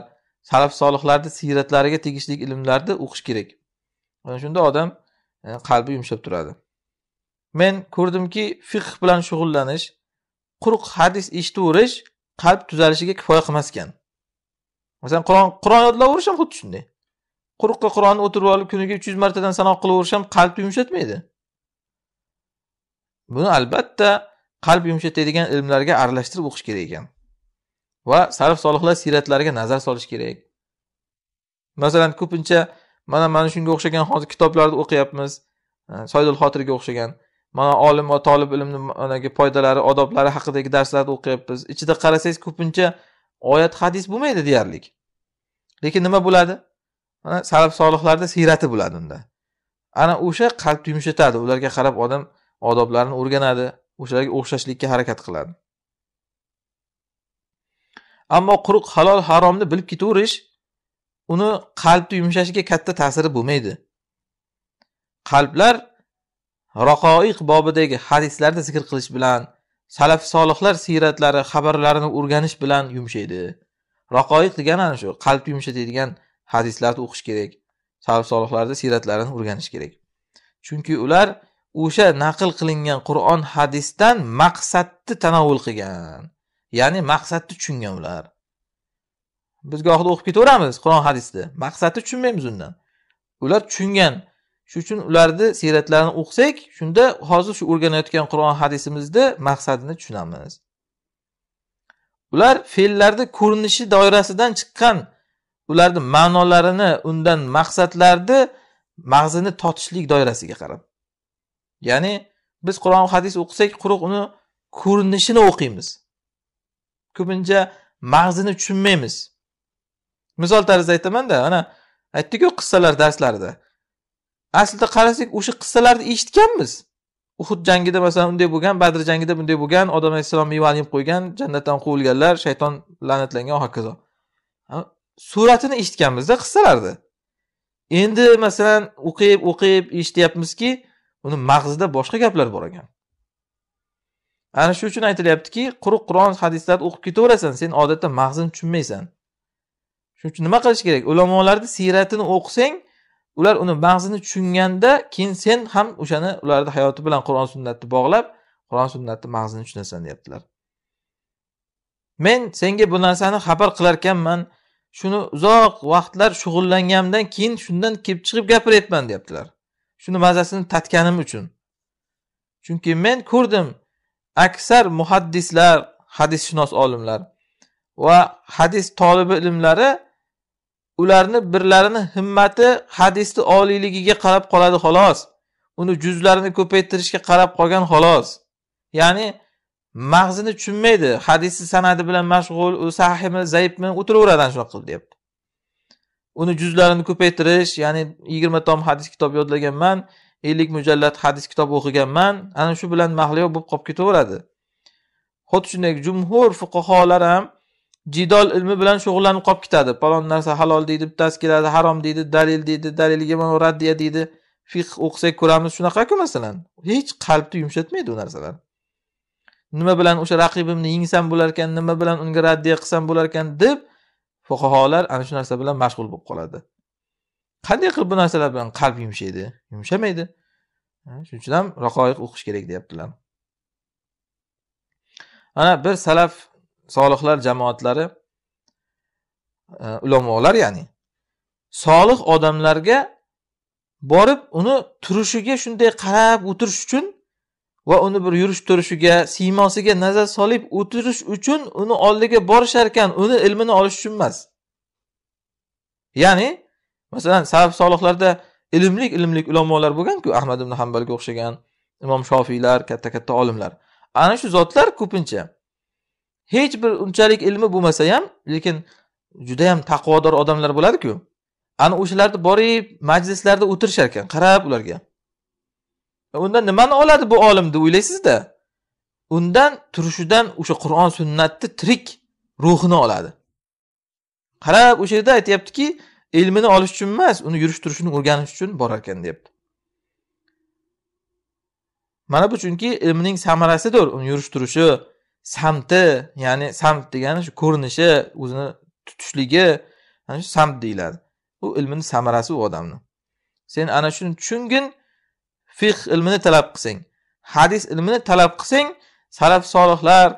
salaf solihlarni siyratlariga tegishli ilmlarni o'qish kerak. Mana shunda odam E, qalbi yumshab turadi men ko'rdimki fiqh bilan shug'ullanish quruq hadis eshitaverish qalb tuzalishiga kifoya qilmas ekan masalan qur'on qur'on yodlaverish ham xuddi shunday quruqqa qur'onni o'tirib olib kuniga uch yuz martadan sanoq qilaverish ham qalbni yumshatmaydi buni albatta qalb yumshatadigan ilmlarga aralashtirib o'qish kerak ekan va salaf solihlar siyratlariga nazar solish kerak masalan ko'pincha mana mana shunga o'xshagan hozir kitoblarni o'qiyapmiz soydul xotirga o'xshagan mana olim va tolib ilmni managi foydalari odoblari haqidagi darslarni o'qiyapmiz ichida qarasangiz ko'pincha oyat hadis bo'lmaydi deyarli lekin nima bo'ladi mana salaf solihlarni siyrati bo'ladi unda ana o'sha qalbni yumshatadi ularga qarab odam odoblarini o'rganadi o'shalarga o'xshashlikka harakat qiladi ammo quruq halol haromni bilib ketaverish uni qalbni yumshashiga katta ta'siri bo'lmaydi qalblar raqoiq bobidagi hadislarni zikr qilish bilan salaf solihlar siyratlari xabarlarini o'rganish bilan yumshaydi raqoiq degani ana shu qalbni yumshatadigan hadislarni o'qish kerak salaf solihlarni siyratlarini o'rganish kerak chunki ular o'sha naql qilingan qur'on hadisdan maqsadni tanovul qilgan ya'ni maqsadni tushungan ular biz gohida o'qib ketaveramiz qur'on hadisni maqsadni tushunmaymiz undan ular tushungan shuning uchun ularni siyratlarini o'qisak shunda hozir shu o'rganayotgan qur'on hadisimizni maqsadini tushunamiz ular fe'llarni ko'rinishi doirasidan chiqqan ularni ma'nolarini undan maqsadlarni mag'zini totishlik doirasiga qarab ya'ni biz qur'on hadis o'qisak quruq uni ko'rinishini o'qiymiz ko'pincha mag'zini tushunmaymiz misol tarzida aytamanda ana aytdiku qissalar darslarida aslida qarasak o'sha qissalarni eshitganmiz uhud jangida masalan unday bo'lgan badr jangida bunday bo'lgan odam alayhissalom mevani yeb qo'ygan jannatdan quvilganlar shayton la'natlangan hokazo suratini eshitganmizda qissalarni endi masalan o'qib o'qib eshityapmizki uni mag'zida boshqa gaplar bor ekan ana shu uchun aytilyaptiki quruq qur'on hadislarni o'qib ketaverasan sen odatda mag'zini tushunmaysan shuning uchun nima qilish kerak ulamolarni siyratini o'qisang ular uni mag'zini tushunganda keyin sen ham o'shani ularni hayoti bilan qur'on sunnatni bog'lab qur'on sunnatni mag'zini tushunasan deyaptilar men senga bu narsani xabar qilarkanman shuni uzoq vaqtlar shug'ullanganimdan keyin shundan kelib chiqib gapiryapman deyaptilar shuni mazasini tatganim uchun chunki men ko'rdim aksar muhaddislar hadisshunos olimlar va hadis tolibi ilmlari ularni birlarini himmati hadisni oliyligiga qarab qoladi xolos uni juzlarini ko'paytirishga qarab qolgan xolos ya'ni mag'zini tushunmaydi hadisni sanadi bilan mashg'ul u sahihmi zaifmi o'tiraveradi ana shunaqa qilib deyapti uni juzlarini ko'paytirish ya'ni yigirma tom hadis kitob yodlaganman ellik mujallat hadis kitob o'qiganman ana shu bilan mahliyo bo'lib qolib ketaveradi xuddi shunday jumhur fuqaholar ham jidol ilmi bilan shug'ullanib qolib ketadi palon narsa halol deydi bittasi keladi harom deydi dalil deydi dalilga mana raddiya deydi fiqh o'qisak ko'ramiz shunaqaku masalan hech qalbni yumshatmaydi u narsalar nima bilan o'sha raqibimni yengsam bo'larkan nima bilan unga raddiya qilsam bo'larkan deb fuqaholar ana shu narsa bilan mashg'ul bo'lib qoladi qanday qilib bu narsalar bilan qalb yumshaydi yumshamaydi shuning uchun ham raqoiq o'qish kerak deyaptilar ana bir salaf solihlar jamoatlari e, ulamolar ya'ni solih odamlarga borib uni turishiga shunday qarab o'tirish uchun va uni bir yurish turishiga siymosiga nazar solib o'tirish uchun uni oldiga borishar ekan uni ilmini olish uchun emas ya'ni masalan salaf solihlarda ilmlik ilmlik ulamolar bo'lganku ahmad ibn hambalga o'xshagan imom shofiylar katta katta olimlar ana shu zotlar ko'pincha hech bir unchalik ilmi bo'lmasa ham lekin judayam taqvodor odamlar bo'ladiku ana o'shalarni borib majlislarda o'tirishar ekan qarab ularga e undan nimani oladi bu olim deb o'ylaysizda undan turishidan o'sha qur'on sunnatni tirik ruhini oladi qarab o'sha yerda aytyaptiki ilmini olish uchun emas uni yurish turishini o'rganish uchun borar ekan deyapti mana bu chunki ilmning samarasidir uni yurish turishi samti ya'ni samt degani shu ko'rinishi o'zini tutishligi ana shu samt deyiladi bu ilmini samarasi u odamni sen ana shuni tushungin fiq ilmini talab qilsang hadis ilmini talab qilsang salaf solihlar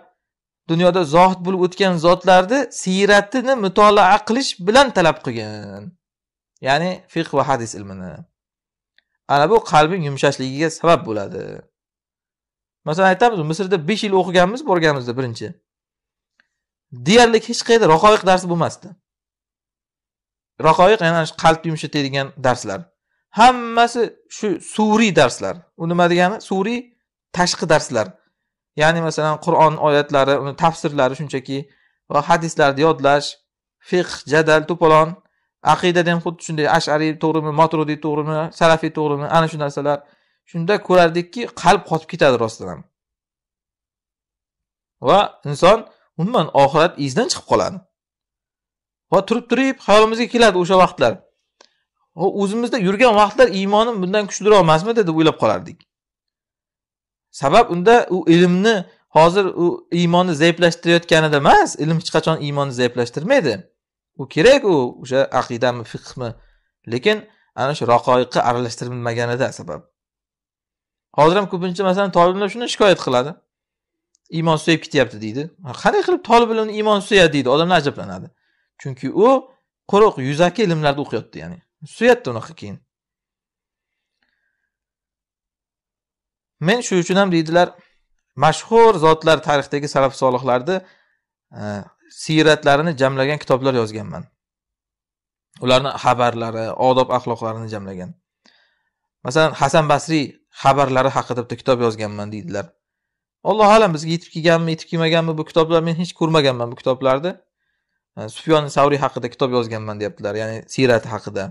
dunyoda zohid bo'lib o'tgan zotlarni siyratini mutolaa qilish bilan talab qilgin ya'ni fiq va hadis ilmini ana bu qalbing yumshashligiga sabab bo'ladi masalan aytamiz misrda besh yil o'qiganmiz borganimizda birinchi deyarli hech qayerda raqoiq darsi bo'lmasdi raqoiq ya'ni shu qalbni yumshatadigan darslar hammasi shu suriy darslar u nima degani suriy tashqi darslar ya'ni masalan qur'on oyatlari uni tafsirlari shunchaki va hadislarni yodlash fiqh jadal to'polon aqidada ham xuddi shunday ashariy to'g'rimi moturidiy to'g'rimi salafiy to'g'rimi ana shu narsalar shunda ko'rardikki qalb qotib ketadi rostdan ham va inson umuman oxirat izidan chiqib qoladi va turib turib xayolimizga keladi o'sha vaqtlar o'zimizda yurgan vaqtlar iymonim bundan kuchliroq emasmidi deb o'ylab qolardik sabab unda u ilmni hozir u iymonni zaiflashtirayotganida emas ilm hech qachon iymonni zaiflashtirmaydi u kerak u o'sha aqidami fiqmi lekin ana shu raqoiqqa aralashtirilmaganida sabab hozir ham ko'pincha masalan toliblar shuni shikoyat qiladi iymon suyab ketyapti deydi qanday qilib tolib ilmni iymon suyadi deydi odamlar ajablanadi chunki u quruq yuzaki ilmlarni o'qiyapti ya'ni suyapti unaqa keyin men shu uchun ham deydilar mashhur zotlar tarixdagi salaf solihlarni e, siyratlarini jamlagan kitoblar yozganman ularni xabarlari odob axloqlarini jamlagan masalan hasan basriy xabarlari haqida bitta kitob yozganman deydilar alloh alam bizga yetib kelganmi yetib kelmaganmi bu kitoblar men hech ko'rmaganman bu kitoblarni sufyon savriy haqida kitob yozganman deyaptilar ya'ni siyrati haqida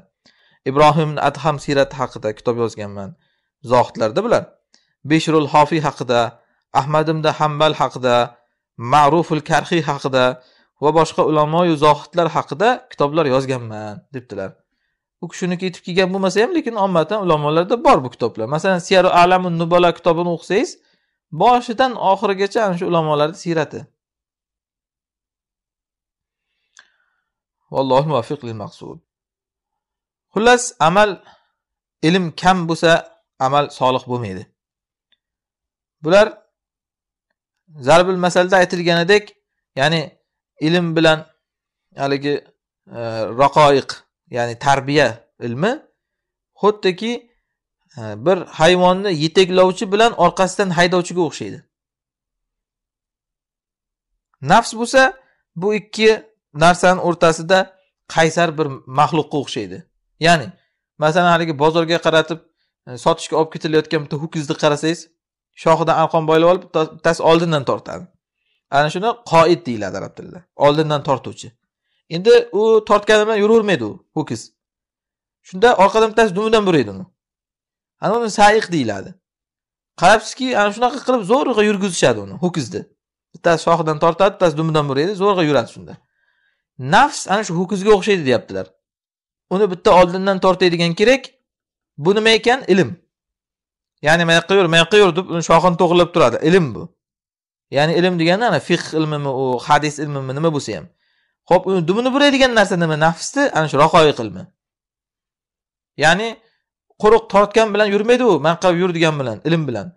ibrohim adham siyrati haqida kitob yozganman zohidlarda bular beshrul hofiy haqida ahmadimda hambal haqida ma'ruful karhiy haqida va boshqa ulamoyu zohidlar haqida kitoblar yozganman debdilar u kishiniki yetib kelgan bo'lmasa ham lekin ommatan ulamolarda bor bu kitoblar masalan siyaru alamun nubola kitobini o'qisangiz boshidan oxirigacha ana shu ulamolarni siyrati vallohu muvafiq lil maqsud xullas amal ilm kam bo'lsa amal solih bo'lmaydi bular zarbul masalda aytilganidek ya'ni ilm bilan haligi e, raqoiq ya'ni tarbiya ilmi xuddiki e, bir hayvonni yetaklovchi bilan orqasidan haydovchiga o'xshaydi nafs bo'lsa bu ikki narsani o'rtasida qaysar bir maxluqqa o'xshaydi ya'ni masalan haligi bozorga qaratib e, sotishga olib ketilayotgan bitta ho'kizni qarasangiz shoxidan arqon boylab olib bittasi oldindan tortadi ana shuni qoid deyiladi arab tilida oldindan tortuvchi endi u tortgani bilan yuravermaydi u ho'kiz shunda orqadan bittasi dumidan buraydi uni ana uni sayiq deyiladi qarabsizki ana shunaqa qilib zo'rg'a yurgizishadi uni ho'kizni bittasi shoxidan tortadi bittasi dumidan buraydi zo'rg'a yuradi shunda nafs ana shu ho'kizga o'xshaydi deyaptilar uni bitta oldindan tortadigan kerak bu nima ekan ilm ya'ni yoqqa yur yoqqa yur deb uni shoxini to'g'irlab turadi ilm bu ya'ni ilm degani ana fiq ilmimi u hadis ilmimi nima bo'lsa ham ho'p uni dumini buraydigan narsa nima? Nafsni ana shu raqoyi qilma. Ya'ni quruq tortgan bilan yurmaydi u, manqab yur degan bilan, ilm bilan.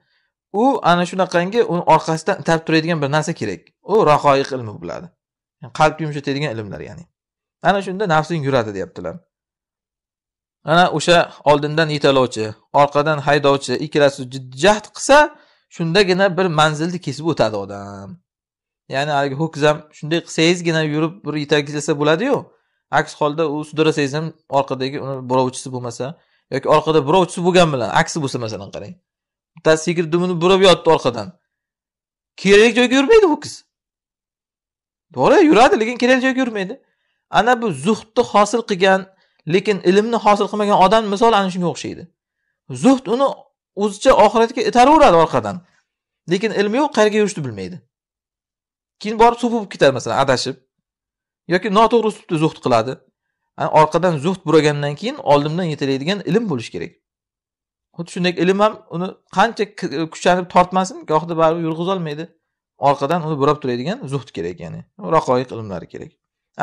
U ana shunaqangi uni orqasidan itarib turadigan bir narsa kerak. U raqoyi ilmi bo'ladi. qalbni yumshatadigan ilmlar ya'ni. Ana shunda nafsing yuradi deyaptilar. ana o'sha oldindan yetalovchi orqadan haydovchi ikkalasi jahd qilsa shundagina bir manzilni kesib o'tadi odam ya'ni haligi ho'kiz ham shunday qilsangizgina yurib bir yetaklasa bo'ladiyu aks holda u sudrasangiz ham orqadagi uni burovchisi bo'lmasa yoki orqada burovchisi bo'lgan bilan aksi bo'lsa masalan qarang bittasi sigir dumini burab yotdi orqadan kerak joyga yurmaydi ho'kiz to'g'ri yuradi lekin kerak joyga yurmaydi ana bu zuhdni hosil qilgan lekin ilmni hosil qilmagan odam misol ana shunga o'xshaydi zuhd uni o'zicha oxiratga itaraveradi orqadan lekin ilmi yo'q qayerga yurishni bilmaydi keyin borib suv bo'lib ketadi masalan adashib yoki noto'g'ri uslubda zuhd qiladi orqadan zuhd buragandan keyin oldindan yetalaydigan ilm bo'lishi kerak xuddi shunday ilm ham uni qancha kuchanib tortmasin gohida baribir yurg'izolmaydi orqadan uni burab turadigan zuhd kerak ya'ni raqoiq ilmlari kerak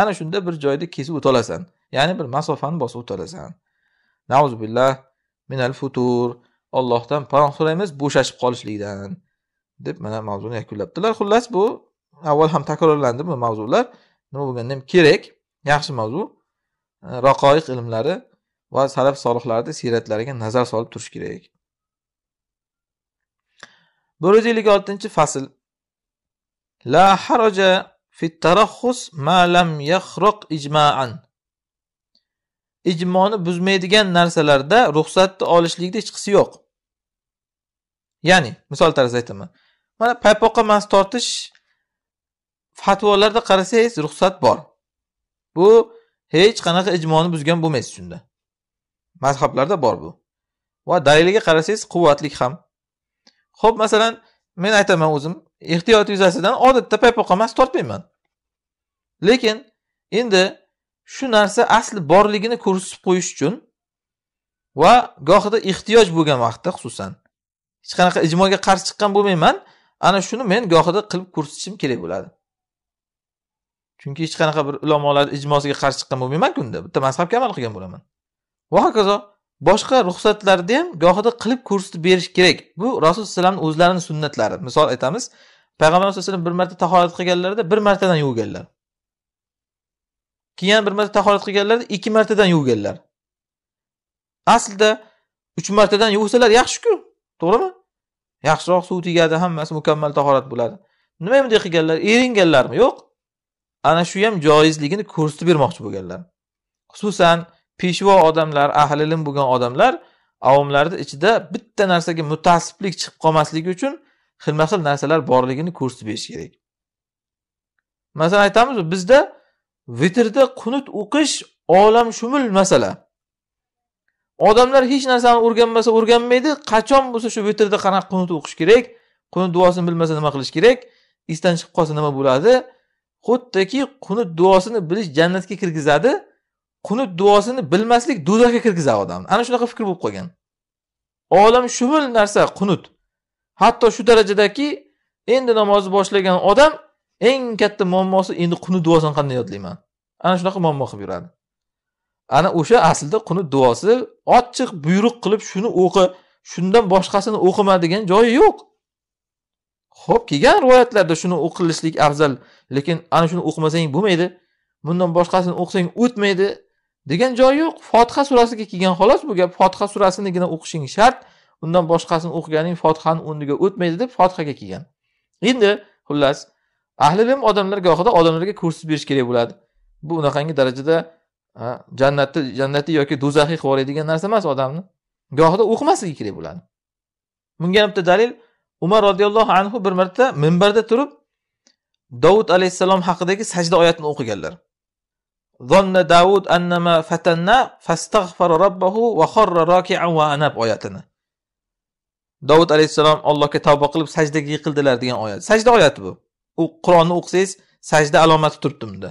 ana shunda bir joyda kesib o'tolasan ya'ni bir masofani bosib o'tolasan nauzubillah minal futur ollohdan panoh so'raymiz bo'shashib qolishlikdan deb mana mavzuni yakunlabdilar xullas bu avval ham takrorlandi bu mavzular nima bo'lganda ham kerak yaxshi mavzu raqoiq ilmlari va salaf solihlarni siyratlariga nazar solib turish kerak bir yuz ellik oltinchi fasl la haraja fit tarahhus ma lam yahroq ijmaan ijmoni buzmaydigan narsalarda ruxsatni olishlikda hech qisi yo'q ya'ni misol tarzida aytaman mana paypoqqa mas tortish fatvolarda qarasangiz ruxsat bor bu hech qanaqa ijmoni buzgan bo'lmaysiz shunda mazhablarda bor bu va daliliga qarasangiz quvvatlik ham ho'p masalan men aytaman o'zim ehtiyot yuzasidan odatda paypoqqa mast tortmayman lekin endi shu narsa asli borligini ko'rsatib qo'yish uchun va gohida ehtiyoj bo'lgan vaqtda xususan hech qanaqa ijmoga qarshi chiqqan bo'lmayman ana shuni men gohida qilib ko'rsatishim kerak bo'ladi chunki hech qanaqa bir ulamolar ijmosiga qarshi chiqqan bo'lmaymanku unda bitta mazhabga amal qilgan bo'laman va hokazo boshqa ruxsatlarda ham gohida qilib ko'rsatib berish kerak bu rasululloh alayhi o'zlarini sunnatlari misol aytamiz payg'ambar alayhi vasallam bir marta tahorat qilganlarida bir martadan yuvganlar keyin bir marta tahorat qilganlarida ikki martadan yuvganlar aslida uch martadan yuvsalar yaxshiku to'g'rimi yaxshiroq suv tegadi hammasi mukammal tahorat bo'ladi nima bunday qilganlar eringanlarmi yo'q ana shu ham joizligini ko'rsatib bermoqchi bo'lganlar xususan peshvo odamlar ahli ilm bo'lgan odamlar avomlarni ichida bitta narsaga mutaassiblik chiqib qolmasligi uchun xilma xil narsalar borligini ko'rsatib berish kerak masalan aytamiz bizda vitrda qunut o'qish olamshumul masala odamlar hech narsani o'rganmasa o'rganmaydi qachon bo'lsa shu vitrda qanaqa qunut o'qish kerak qunut duosini bilmasa nima qilish kerak esdan chiqib qolsa nima bo'ladi xuddiki qunut duosini bilish jannatga kirgizadi qunut duosini bilmaslik do'zaxga kirgizadi odamni ana shunaqa fikr bo'lib qolgan olam shumul narsa qunut hatto shu darajadaki endi namozni boshlagan odam eng katta muammosi endi qunut duosini qanday yodlayman ana shunaqa muammo qilib yuradi ana o'sha aslida qunut duosi ochiq buyruq qilib shuni o'qi shundan boshqasini o'qima degan joyi yo'q ho'p kelgan rivoyatlarda shuni o'qilishlik afzal lekin ana shuni o'qimasang bo'lmaydi bundan boshqasini o'qisang o'tmaydi degan joyi yo'q fotiha surasiga kelgan xolos bu gap fotiha surasinigina o'qishing shart undan boshqasini o'qiganing fotihani o'rniga o'tmaydi deb fotihaga kelgan endi xullas ahli ilm odamlar gohida odamlarga ko'rsatib berish kerak bo'ladi bu unaqangi darajada jannatni jannatiy yoki do'zaxiy qilib yuboradigan narsa emas odamni gohida o'qimasligi kerak bo'ladi bunga bitta dalil umar roziyallohu anhu bir marta minbarda turib dovud alayhissalom haqidagi sajda oyatini o'qiganlar zonna davud annama fatanna fastag'fara robbahu va xorra rokian va anab oyatini dovud alayhissalom allohga tavba qilib sajdaga yiqildilar degan oyat sajda oyati bu u qur'onni o'qisangiz sajda alomati turibdi unda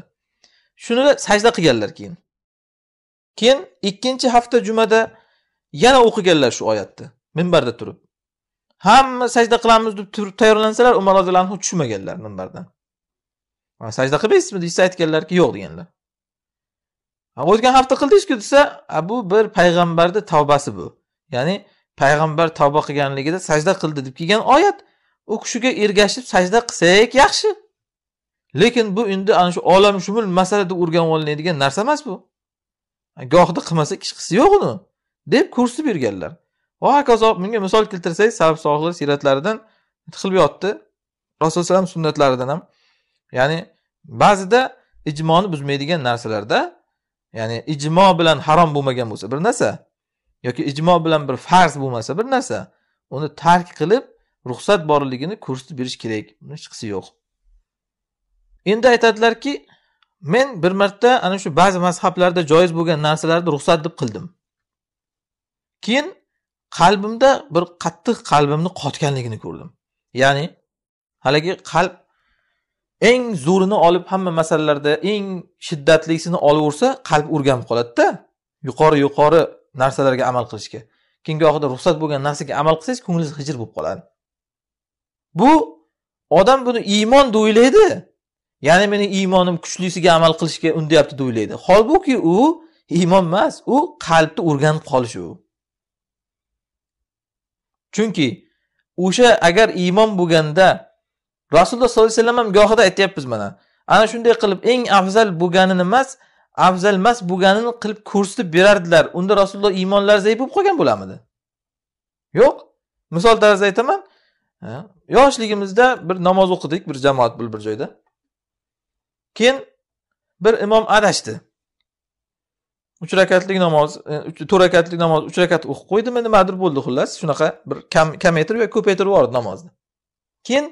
shuni sajda qilganlar keyin keyin ikkinchi hafta jumada yana o'qiganlar shu oyatni minbarda turib hamma sajda qilamiz deb turib tayyorlansalar umar roziyallohu anhu tushmaganlar minbardan sajda qilmaysizmi desa aytganlarki yo'q deganlar o'tgan hafta qildingizku desa bu bir payg'ambarni tavbasi bu ya'ni payg'ambar tavba qilganligida sajda qildi deb kelgan oyat u kishiga ergashib sajda qilsak yaxshi lekin bu endi ana shu olamshumul masala deb o'rganib olinadigan narsa emas bu gohida qilmasak qisi yo'q uni deb ko'rsatib berganlar va hokazo bunga misol keltirsangiz salb solihlar siyratlaridan yotdi rasululloh alayhi sunnatlaridan ham ya'ni ba'zida ijmoni buzmaydigan narsalarda ya'ni ijmo bilan harom bo'lmagan bo'lsa bir narsa yoki ijmo bilan bir farz bo'lmasa bir narsa uni tark qilib ruxsat borligini ko'rsatib berish kerak buni hech qisi yo'q endi aytadilarki men bir marta ana shu ba'zi mazhablarda joiz bo'lgan narsalarni ruxsat deb qildim keyin qalbimda bir qattiq qalbimni qotganligini ko'rdim ya'ni haligi qalb eng zo'rini olib hamma masalalarda eng shiddatlisini olaversa qalb o'rganib qoladida yuqori yuqori narsalarga amal qilishga keyin gohida ruxsat bo'lgan narsaga amal qilsangiz ko'nglingiz hijr bo'lib qoladi bu odam buni iymon deb o'ylaydi ya'ni meni iymonim kuchlisiga amal qilishga undayapti deb o'ylaydi holbuki u iymon emas u qalbni o'rganib qolish u chunki o'sha agar iymon bo'lganda rasululloh sollallohu alayhi vasallam ham gohida aytyapmiz mana ana shunday qilib eng afzal bo'lganini emas afzal emas bo'lganini qilib ko'rsatib berardilar unda rasululloh iymonlari zaif bo'lib qolgan bo'larmidi yo'q misol tarzida aytaman yoshligimizda bir namoz o'qidik bir jamoat bo'lib bir joyda keyin bir imom adashdi uch rakatlik namoz e, to'rt rakatlik namoz uch rakat o'qib qo'ydimi nimadir bo'ldi xullas shunaqa bir kam kamaytirib yoki ko'paytirib yubordi namozni keyin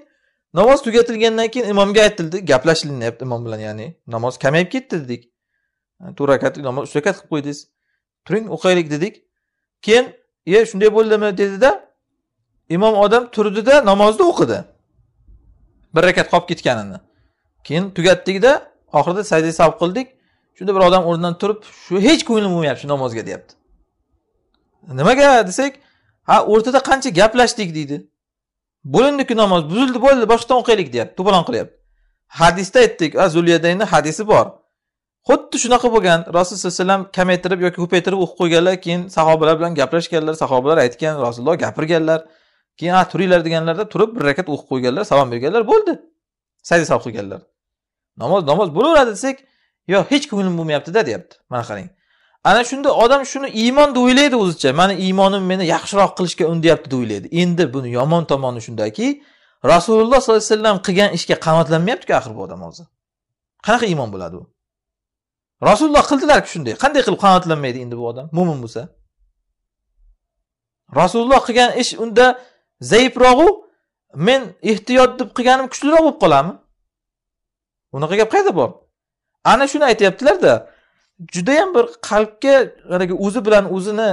namoz tugatilgandan keyin imomga aytildi gaplashilinyapti imom bilan ya'ni namoz kamayib ketdi dedik to'rt rakatlik namoz uch rakat qilib qo'ydingiz turing o'qaylik dedik keyin e shunday bo'ldimi dedida imom odam turdida namozni o'qidi bir rakat qolib ketganini keyin tugatdikda oxirida sajda sab qildik shunda bir odam o'rnidan turib shu hech ko'nglim bo'lmayapti shu namozga deyapti nimaga desak ha o'rtada qancha gaplashdik deydi bo'lindiku namoz buzildi bo'ldi boshqatdan o'qiylik deyapti to'polon qilyapti hadisda aytdik zulyadayni hadisi bor xuddi shunaqa bo'lgan rasululloh sallallohu alayhi vasallam kamaytirib yoki ko'paytirib o'qib qo'yganlar keyin sahobalar bilan gaplashganlar sahobalar aytgan rasululloh gapirganlar keyin a turinglar deganlarda turib bir rakat o'qib qo'yganlar salom berganlar bo'ldi sajda salom qilganlar namoz namoz bo'laveradi desak yo'q hech ko'nglim bo'lmayaptida deyapti mana qarang ana shunda odam shuni iymon deb o'ylaydi o'zicha mani iymonim meni yaxshiroq qilishga undayapti deb o'ylaydi endi buni yomon tomoni shundaki rasululloh sollallohu alayhi vasallam qilgan ishga qanoatlanmayaptiku axir bu odam hozir qanaqa iymon bo'ladi u rasululloh qildilarku shunday qanday qilib qanoatlanmaydi endi bu odam mo'min bo'lsa rasululloh qilgan ish unda zaifroqu men ehtiyot deb qilganim kuchliroq bo'lib qoladimi unaqa gap qayerda bor ana shuni aytyaptilarda judayam bir qalbga haligi o'zi bilan o'zini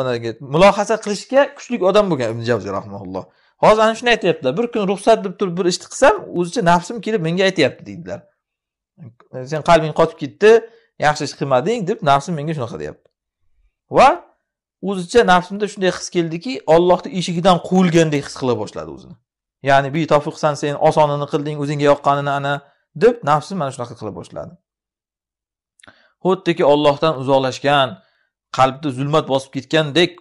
managi mulohaza qilishga kuchli odam bo'lgan ibn javziy rahmaulloh hozir ana shuni aytyaptilar bir kun ruxsat deb turib bir ishni qilsam o'zicha nafsim kelib menga aytyapti deydilar sen qalbing qotib ketdi yaxshi ish qilmading deb nafsim menga shunaqa deyapti va o'zicha nafsimda shunday his keldiki ollohni eshigidan quvilgandek his qila boshladi o'zini ya'ni betofiqsan sen osonini qilding o'zingga yoqqanini ana deb nafsi mana shunaqa qila boshladi xuddiki ollohdan uzoqlashgan qalbni zulmat bosib ketgandek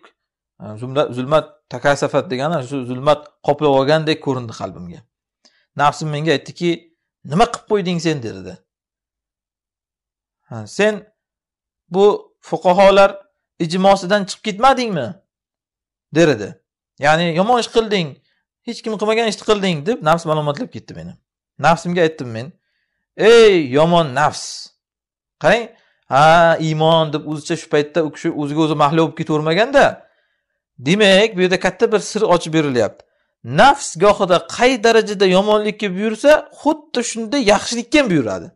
e, zulmat takasafat degani shu zulmat qoplab olgandek ko'rindi qalbimga nafsim menga aytdiki nima qilib qo'yding sen dedi sen bu fuqaholar ijmosidan chiqib ketmadingmi edi ya'ni yomon ish qilding hech kim qilmagan ishni qilding deb nafs malomatlab ketdi meni nafsimga aytdim men ey yomon nafs qarang ha iymon deb o'zicha shu paytda u kishi o'ziga o'zi mahliyo bo'lib ketavermaganda demak bu yerda katta bir sir ochib berilyapti nafs gohida qay darajada yomonlikka buyursa xuddi shunday yaxshilikka ham buyuradi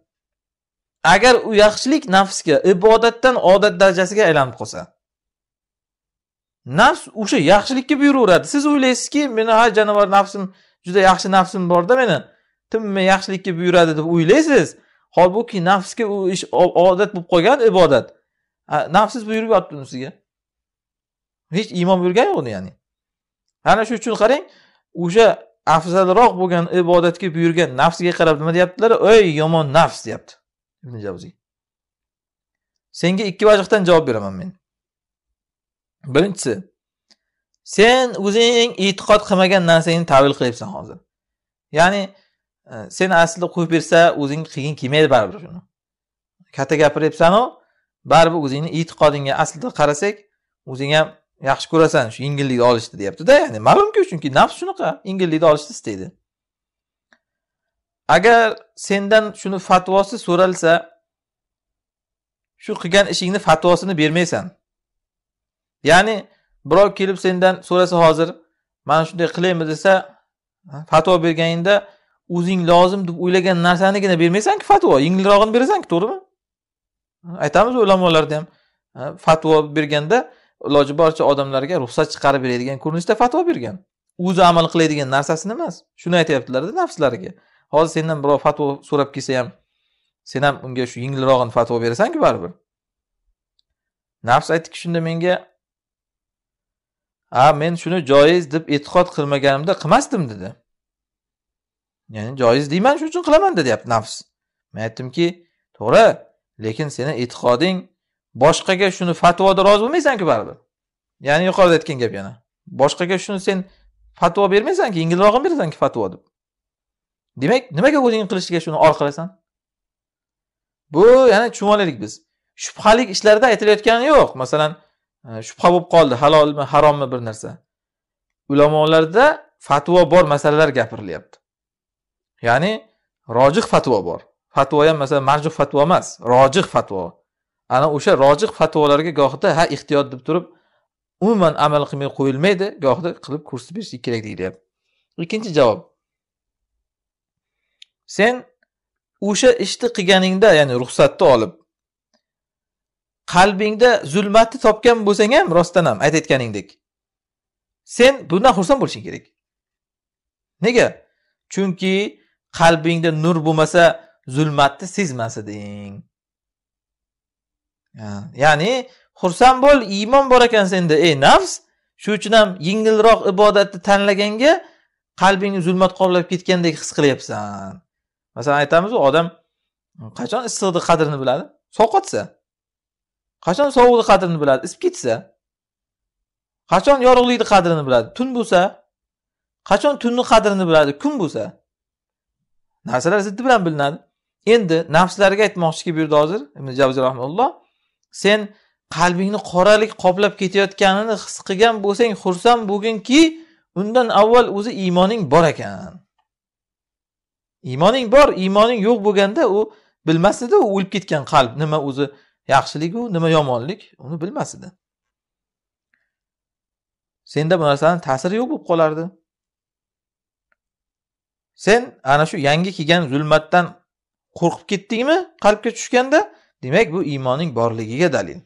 agar u yaxshilik nafsga ibodatdan odat darajasiga aylanib qolsa nafs o'sha yaxshilikka buyuraveradi siz o'ylaysizki meni ha jonivor nafsim juda yaxshi nafsim borda meni tinmay yaxshilikka buyuradi deb o'ylaysiz holbuki nafsga u ish odat bo'lib qolgan ibodat nafsiz buyurib yotibdi unisiga hech iymon buyurgani yo'q uni ya'ni ana shu uchun qarang o'sha afzalroq bo'lgan ibodatga buyurgan nafsga qarab nima deyaptilar ey yomon nafs deyapti ibn senga ikki vajihdan javob beraman men birinchisi sen o'zing e'tiqod qilmagan narsangni tavil qilyapsan hozir ya'ni sen aslida qo'yib bersa o'zing qilging kelmaydi baribir shuni katta gapiryapsanu baribir o'zingni e'tiqodingga aslida qarasak o'zing ham yaxshi ko'rasan shu yengillikni olishni deyaptida ya'ni ma'lumki chunki nafs shunaqa yengillikni olishni istaydi agar sendan shuni fatvosi so'ralsa shu qilgan ishingni fatvosini bermaysan ya'ni birov kelib sendan so'rasa hozir mana shunday qilaymi desa fatvo berganingda o'zing lozim deb o'ylagan narsanigina bermaysanku fatvo yengilrog'ini berasanku to'g'rimi aytamiz ulamolarda ham fatvo berganda iloji boricha odamlarga ruxsat chiqarib beradigan ko'rinishda fatvo bergan o'zi amal qiladigan narsasini emas shuni aytyaptilarda nafslariga hozir sendan birov fatvo so'rab kelsa ham sen ham unga shu yengilrog'ini fatvo berasanku baribir nafs aytdiki shunda menga a men shuni joiz deb e'tiqod qilmaganimda qilmasdim dedi ya'ni joiz deyman shuning uchun qilaman deyapti nafs men aytdimki to'g'ri lekin seni e'tiqoding boshqaga shuni fatvoda rozi bo'lmaysanku baribir ya'ni yuqorida aytgan gap yana boshqaga shuni sen fatvo bermaysanki yengilrog'ini berasanki fatvo deb demak nimaga o'zing qilishga shuni or qilasan bu yana tushunib biz shubhali ishlarda aytilayotgani yo'q masalan e, shubha bo'lib qoldi halolmi harommi bir narsa ulamolarda fatvo bor masalalar gapirilyapti ya'ni rojih fatvo bor fatvo ham masalan marjuh fatvo emas rojih fatvo ana o'sha rojih fatvolarga gohida ha ehtiyot deb turib umuman amal qilmay qo'yilmaydi gohida qilib ko'rsatib berishlik kerak deyilyapti ikkinchi javob sen o'sha ishni qilganingda ya'ni ruxsatni olib qalbingda zulmatni topgan bo'lsang ham rostdan ham aytayotganingdek sen bundan xursand bo'lishing kerak nega chunki qalbingda nur bo'lmasa zulmatni sezmas eding ya'ni xursand bo'l iymon bor ekan senda ey nafs shuning uchun ham yengilroq ibodatni tanlaganga qalbingni zulmat qoplab ketgandek his qilyapsan masalan aytamizu odam qachon issiqni qadrini biladi sovqotsa qachon sovuqni qadrini biladi isib ketsa qachon yorug'likni qadrini biladi tun bo'lsa qachon tunni qadrini biladi kun bo'lsa narsalar ziddi bilan bilinadi endi nafslarga aytmoqchiki bu yerda hozir javziy sen qalbingni qoralik qoplab ketayotganini his qilgan bo'lsang xursand bo'lginki undan avval o'zi iymoning bor ekan iymoning bor iymoning yo'q bo'lganda u bilmas edi u o'lib ketgan qalb nima o'zi yaxshiliku nima yomonlik uni bilmas edi senda bu narsani ta'siri yo'q bo'lib qolardi sen ana shu yangi kelgan zulmatdan qo'rqib ketdingmi qalbga tushganda demak bu iymoning borligiga dalil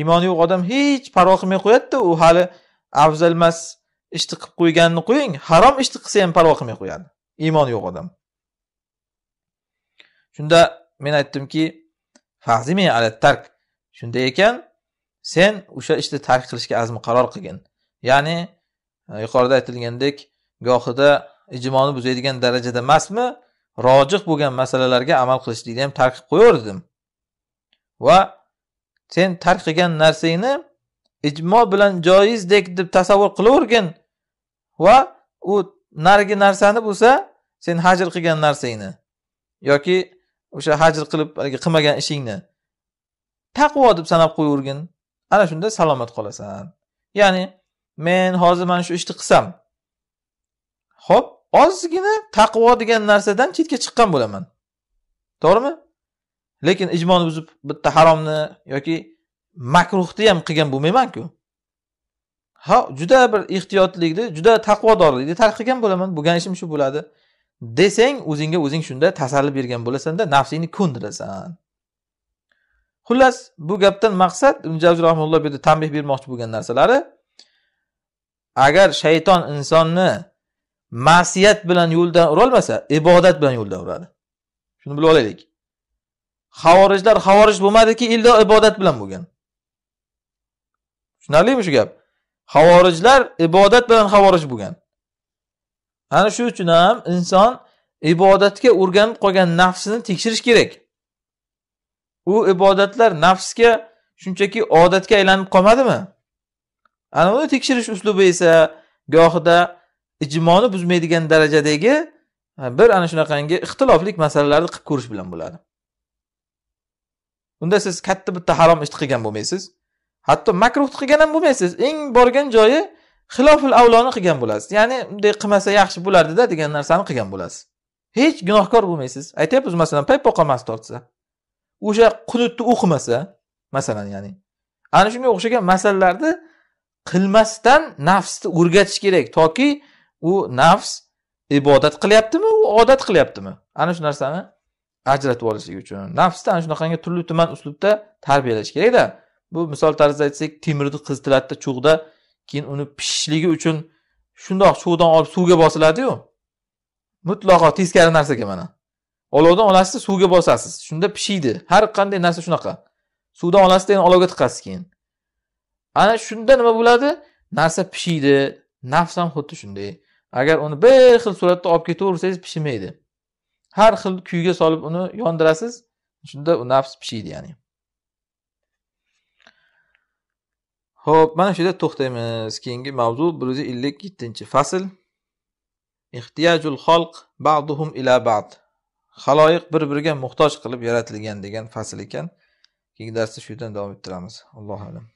iymoni yo'q odam hech parvo qilmay qo'yadida u hali afzalmas ishni qilib qo'yganini qo'ying harom ishni qilsa ham parvo qilmay qo'yadi iymoni yo'q odam shunda men aytdimki tark shunday ekan sen o'sha ishni tark qilishga azmi qaror qilgin ya'ni e, yuqorida aytilgandek gohida ijmoni buzadigan darajada emasmi rojih bo'lgan masalalarga amal qilishlikni ham tark qilib qo'yaver dedim va sen tark qilgan narsangni ijmo bilan joizdek deb tasavvur qilavergin va u narigi narsani bo'lsa sen hajr qilgan narsangni yoki o'sha hajr qilib haligi qilmagan ishingni taqvo deb sanab qo'yavergin ana shunda salomat qolasan ya'ni men hozir mana shu ishni qilsam ho'p ozgina taqvo degan narsadan chetga chiqqan bo'laman to'g'rimi lekin ijmoni buzib bitta haromni yoki makruhni ham qilgan bo'lmaymanku ha juda bir ehtiyotlikni juda taqvodorlikni tark qilgan bo'laman bo'lgan ishim shu bo'ladi desang o'zingga o'zing shunda tasalli bergan bo'lasanda nafsingni ko'ndirasan xullas bu gapdan maqsad bu yerda tanbeh bermoqchi bo'lgan narsalari agar shayton insonni ma'siyat bilan yo'ldan urolmasa ibodat bilan yo'ldan uradi shuni bilib olaylik havorijlar havorij bo'lmadiki illo ibodat bilan bo'lgan tushunarlimi shu gap havorijlar ibodat bilan havorij bo'lgan ana shu uchun ham inson ibodatga o'rganib qolgan nafsini tekshirish kerak u ibodatlar nafsga shunchaki odatga aylanib qolmadimi ana uni tekshirish uslubi esa gohida ijmoni buzmaydigan darajadagi bir ana shunaqangi ixtilofli masalalarni qilib ko'rish bilan bo'ladi unda siz katta bitta harom ishni qilgan bo'lmaysiz hatto makruhni qilgan ham bo'lmaysiz eng borgan joyi xilofil avloni qilgan bo'lasiz ya'ni bunday qilmasa yaxshi bo'lardida degan narsani qilgan bo'lasiz hech gunohkor bo'lmaysiz aytyapmiz masalan paypoqqa mas tortsa o'sha qunutni o'qimasa masalan ya'ni ana shunga o'xshagan masalalarni qilmasdan nafsni o'rgatish kerak toki u nafs ibodat qilyaptimi u odat qilyaptimi ana shu narsani ajratib olishlik uchun nafsni ana shunaqangi turli tuman uslubda tarbiyalash kerakda bu misol tarzida aytsak temirni qizitiladi cho'g'da keyin uni pishishligi uchun shundoq cho'g'dan olib suvga bosiladiyu mutlaqo teskari narsaga mana olovdan olasiz suvga bosasiz shunda pishiydi har qanday narsa shunaqa suvdan olasiz yana olovga tiqasiz keyin ana shunda nima bo'ladi narsa pishiydi nafs ham xuddi shunday agar uni bir xil suratda olib ketaversangiz pishmaydi har xil kuyga solib uni yondirasiz shunda u nafs pishiydi ya'ni ho'p mana shu yerda to'xtaymiz keyingi mavzu bir yuz ellik yettinchi fasl ehtiyajul xalq ba'duhum ila ba'd haloyiq bir biriga muhtoj qilib yaratilgan degan fasl ekan keyingi darsda shu yerdan davom ettiramiz allohu alam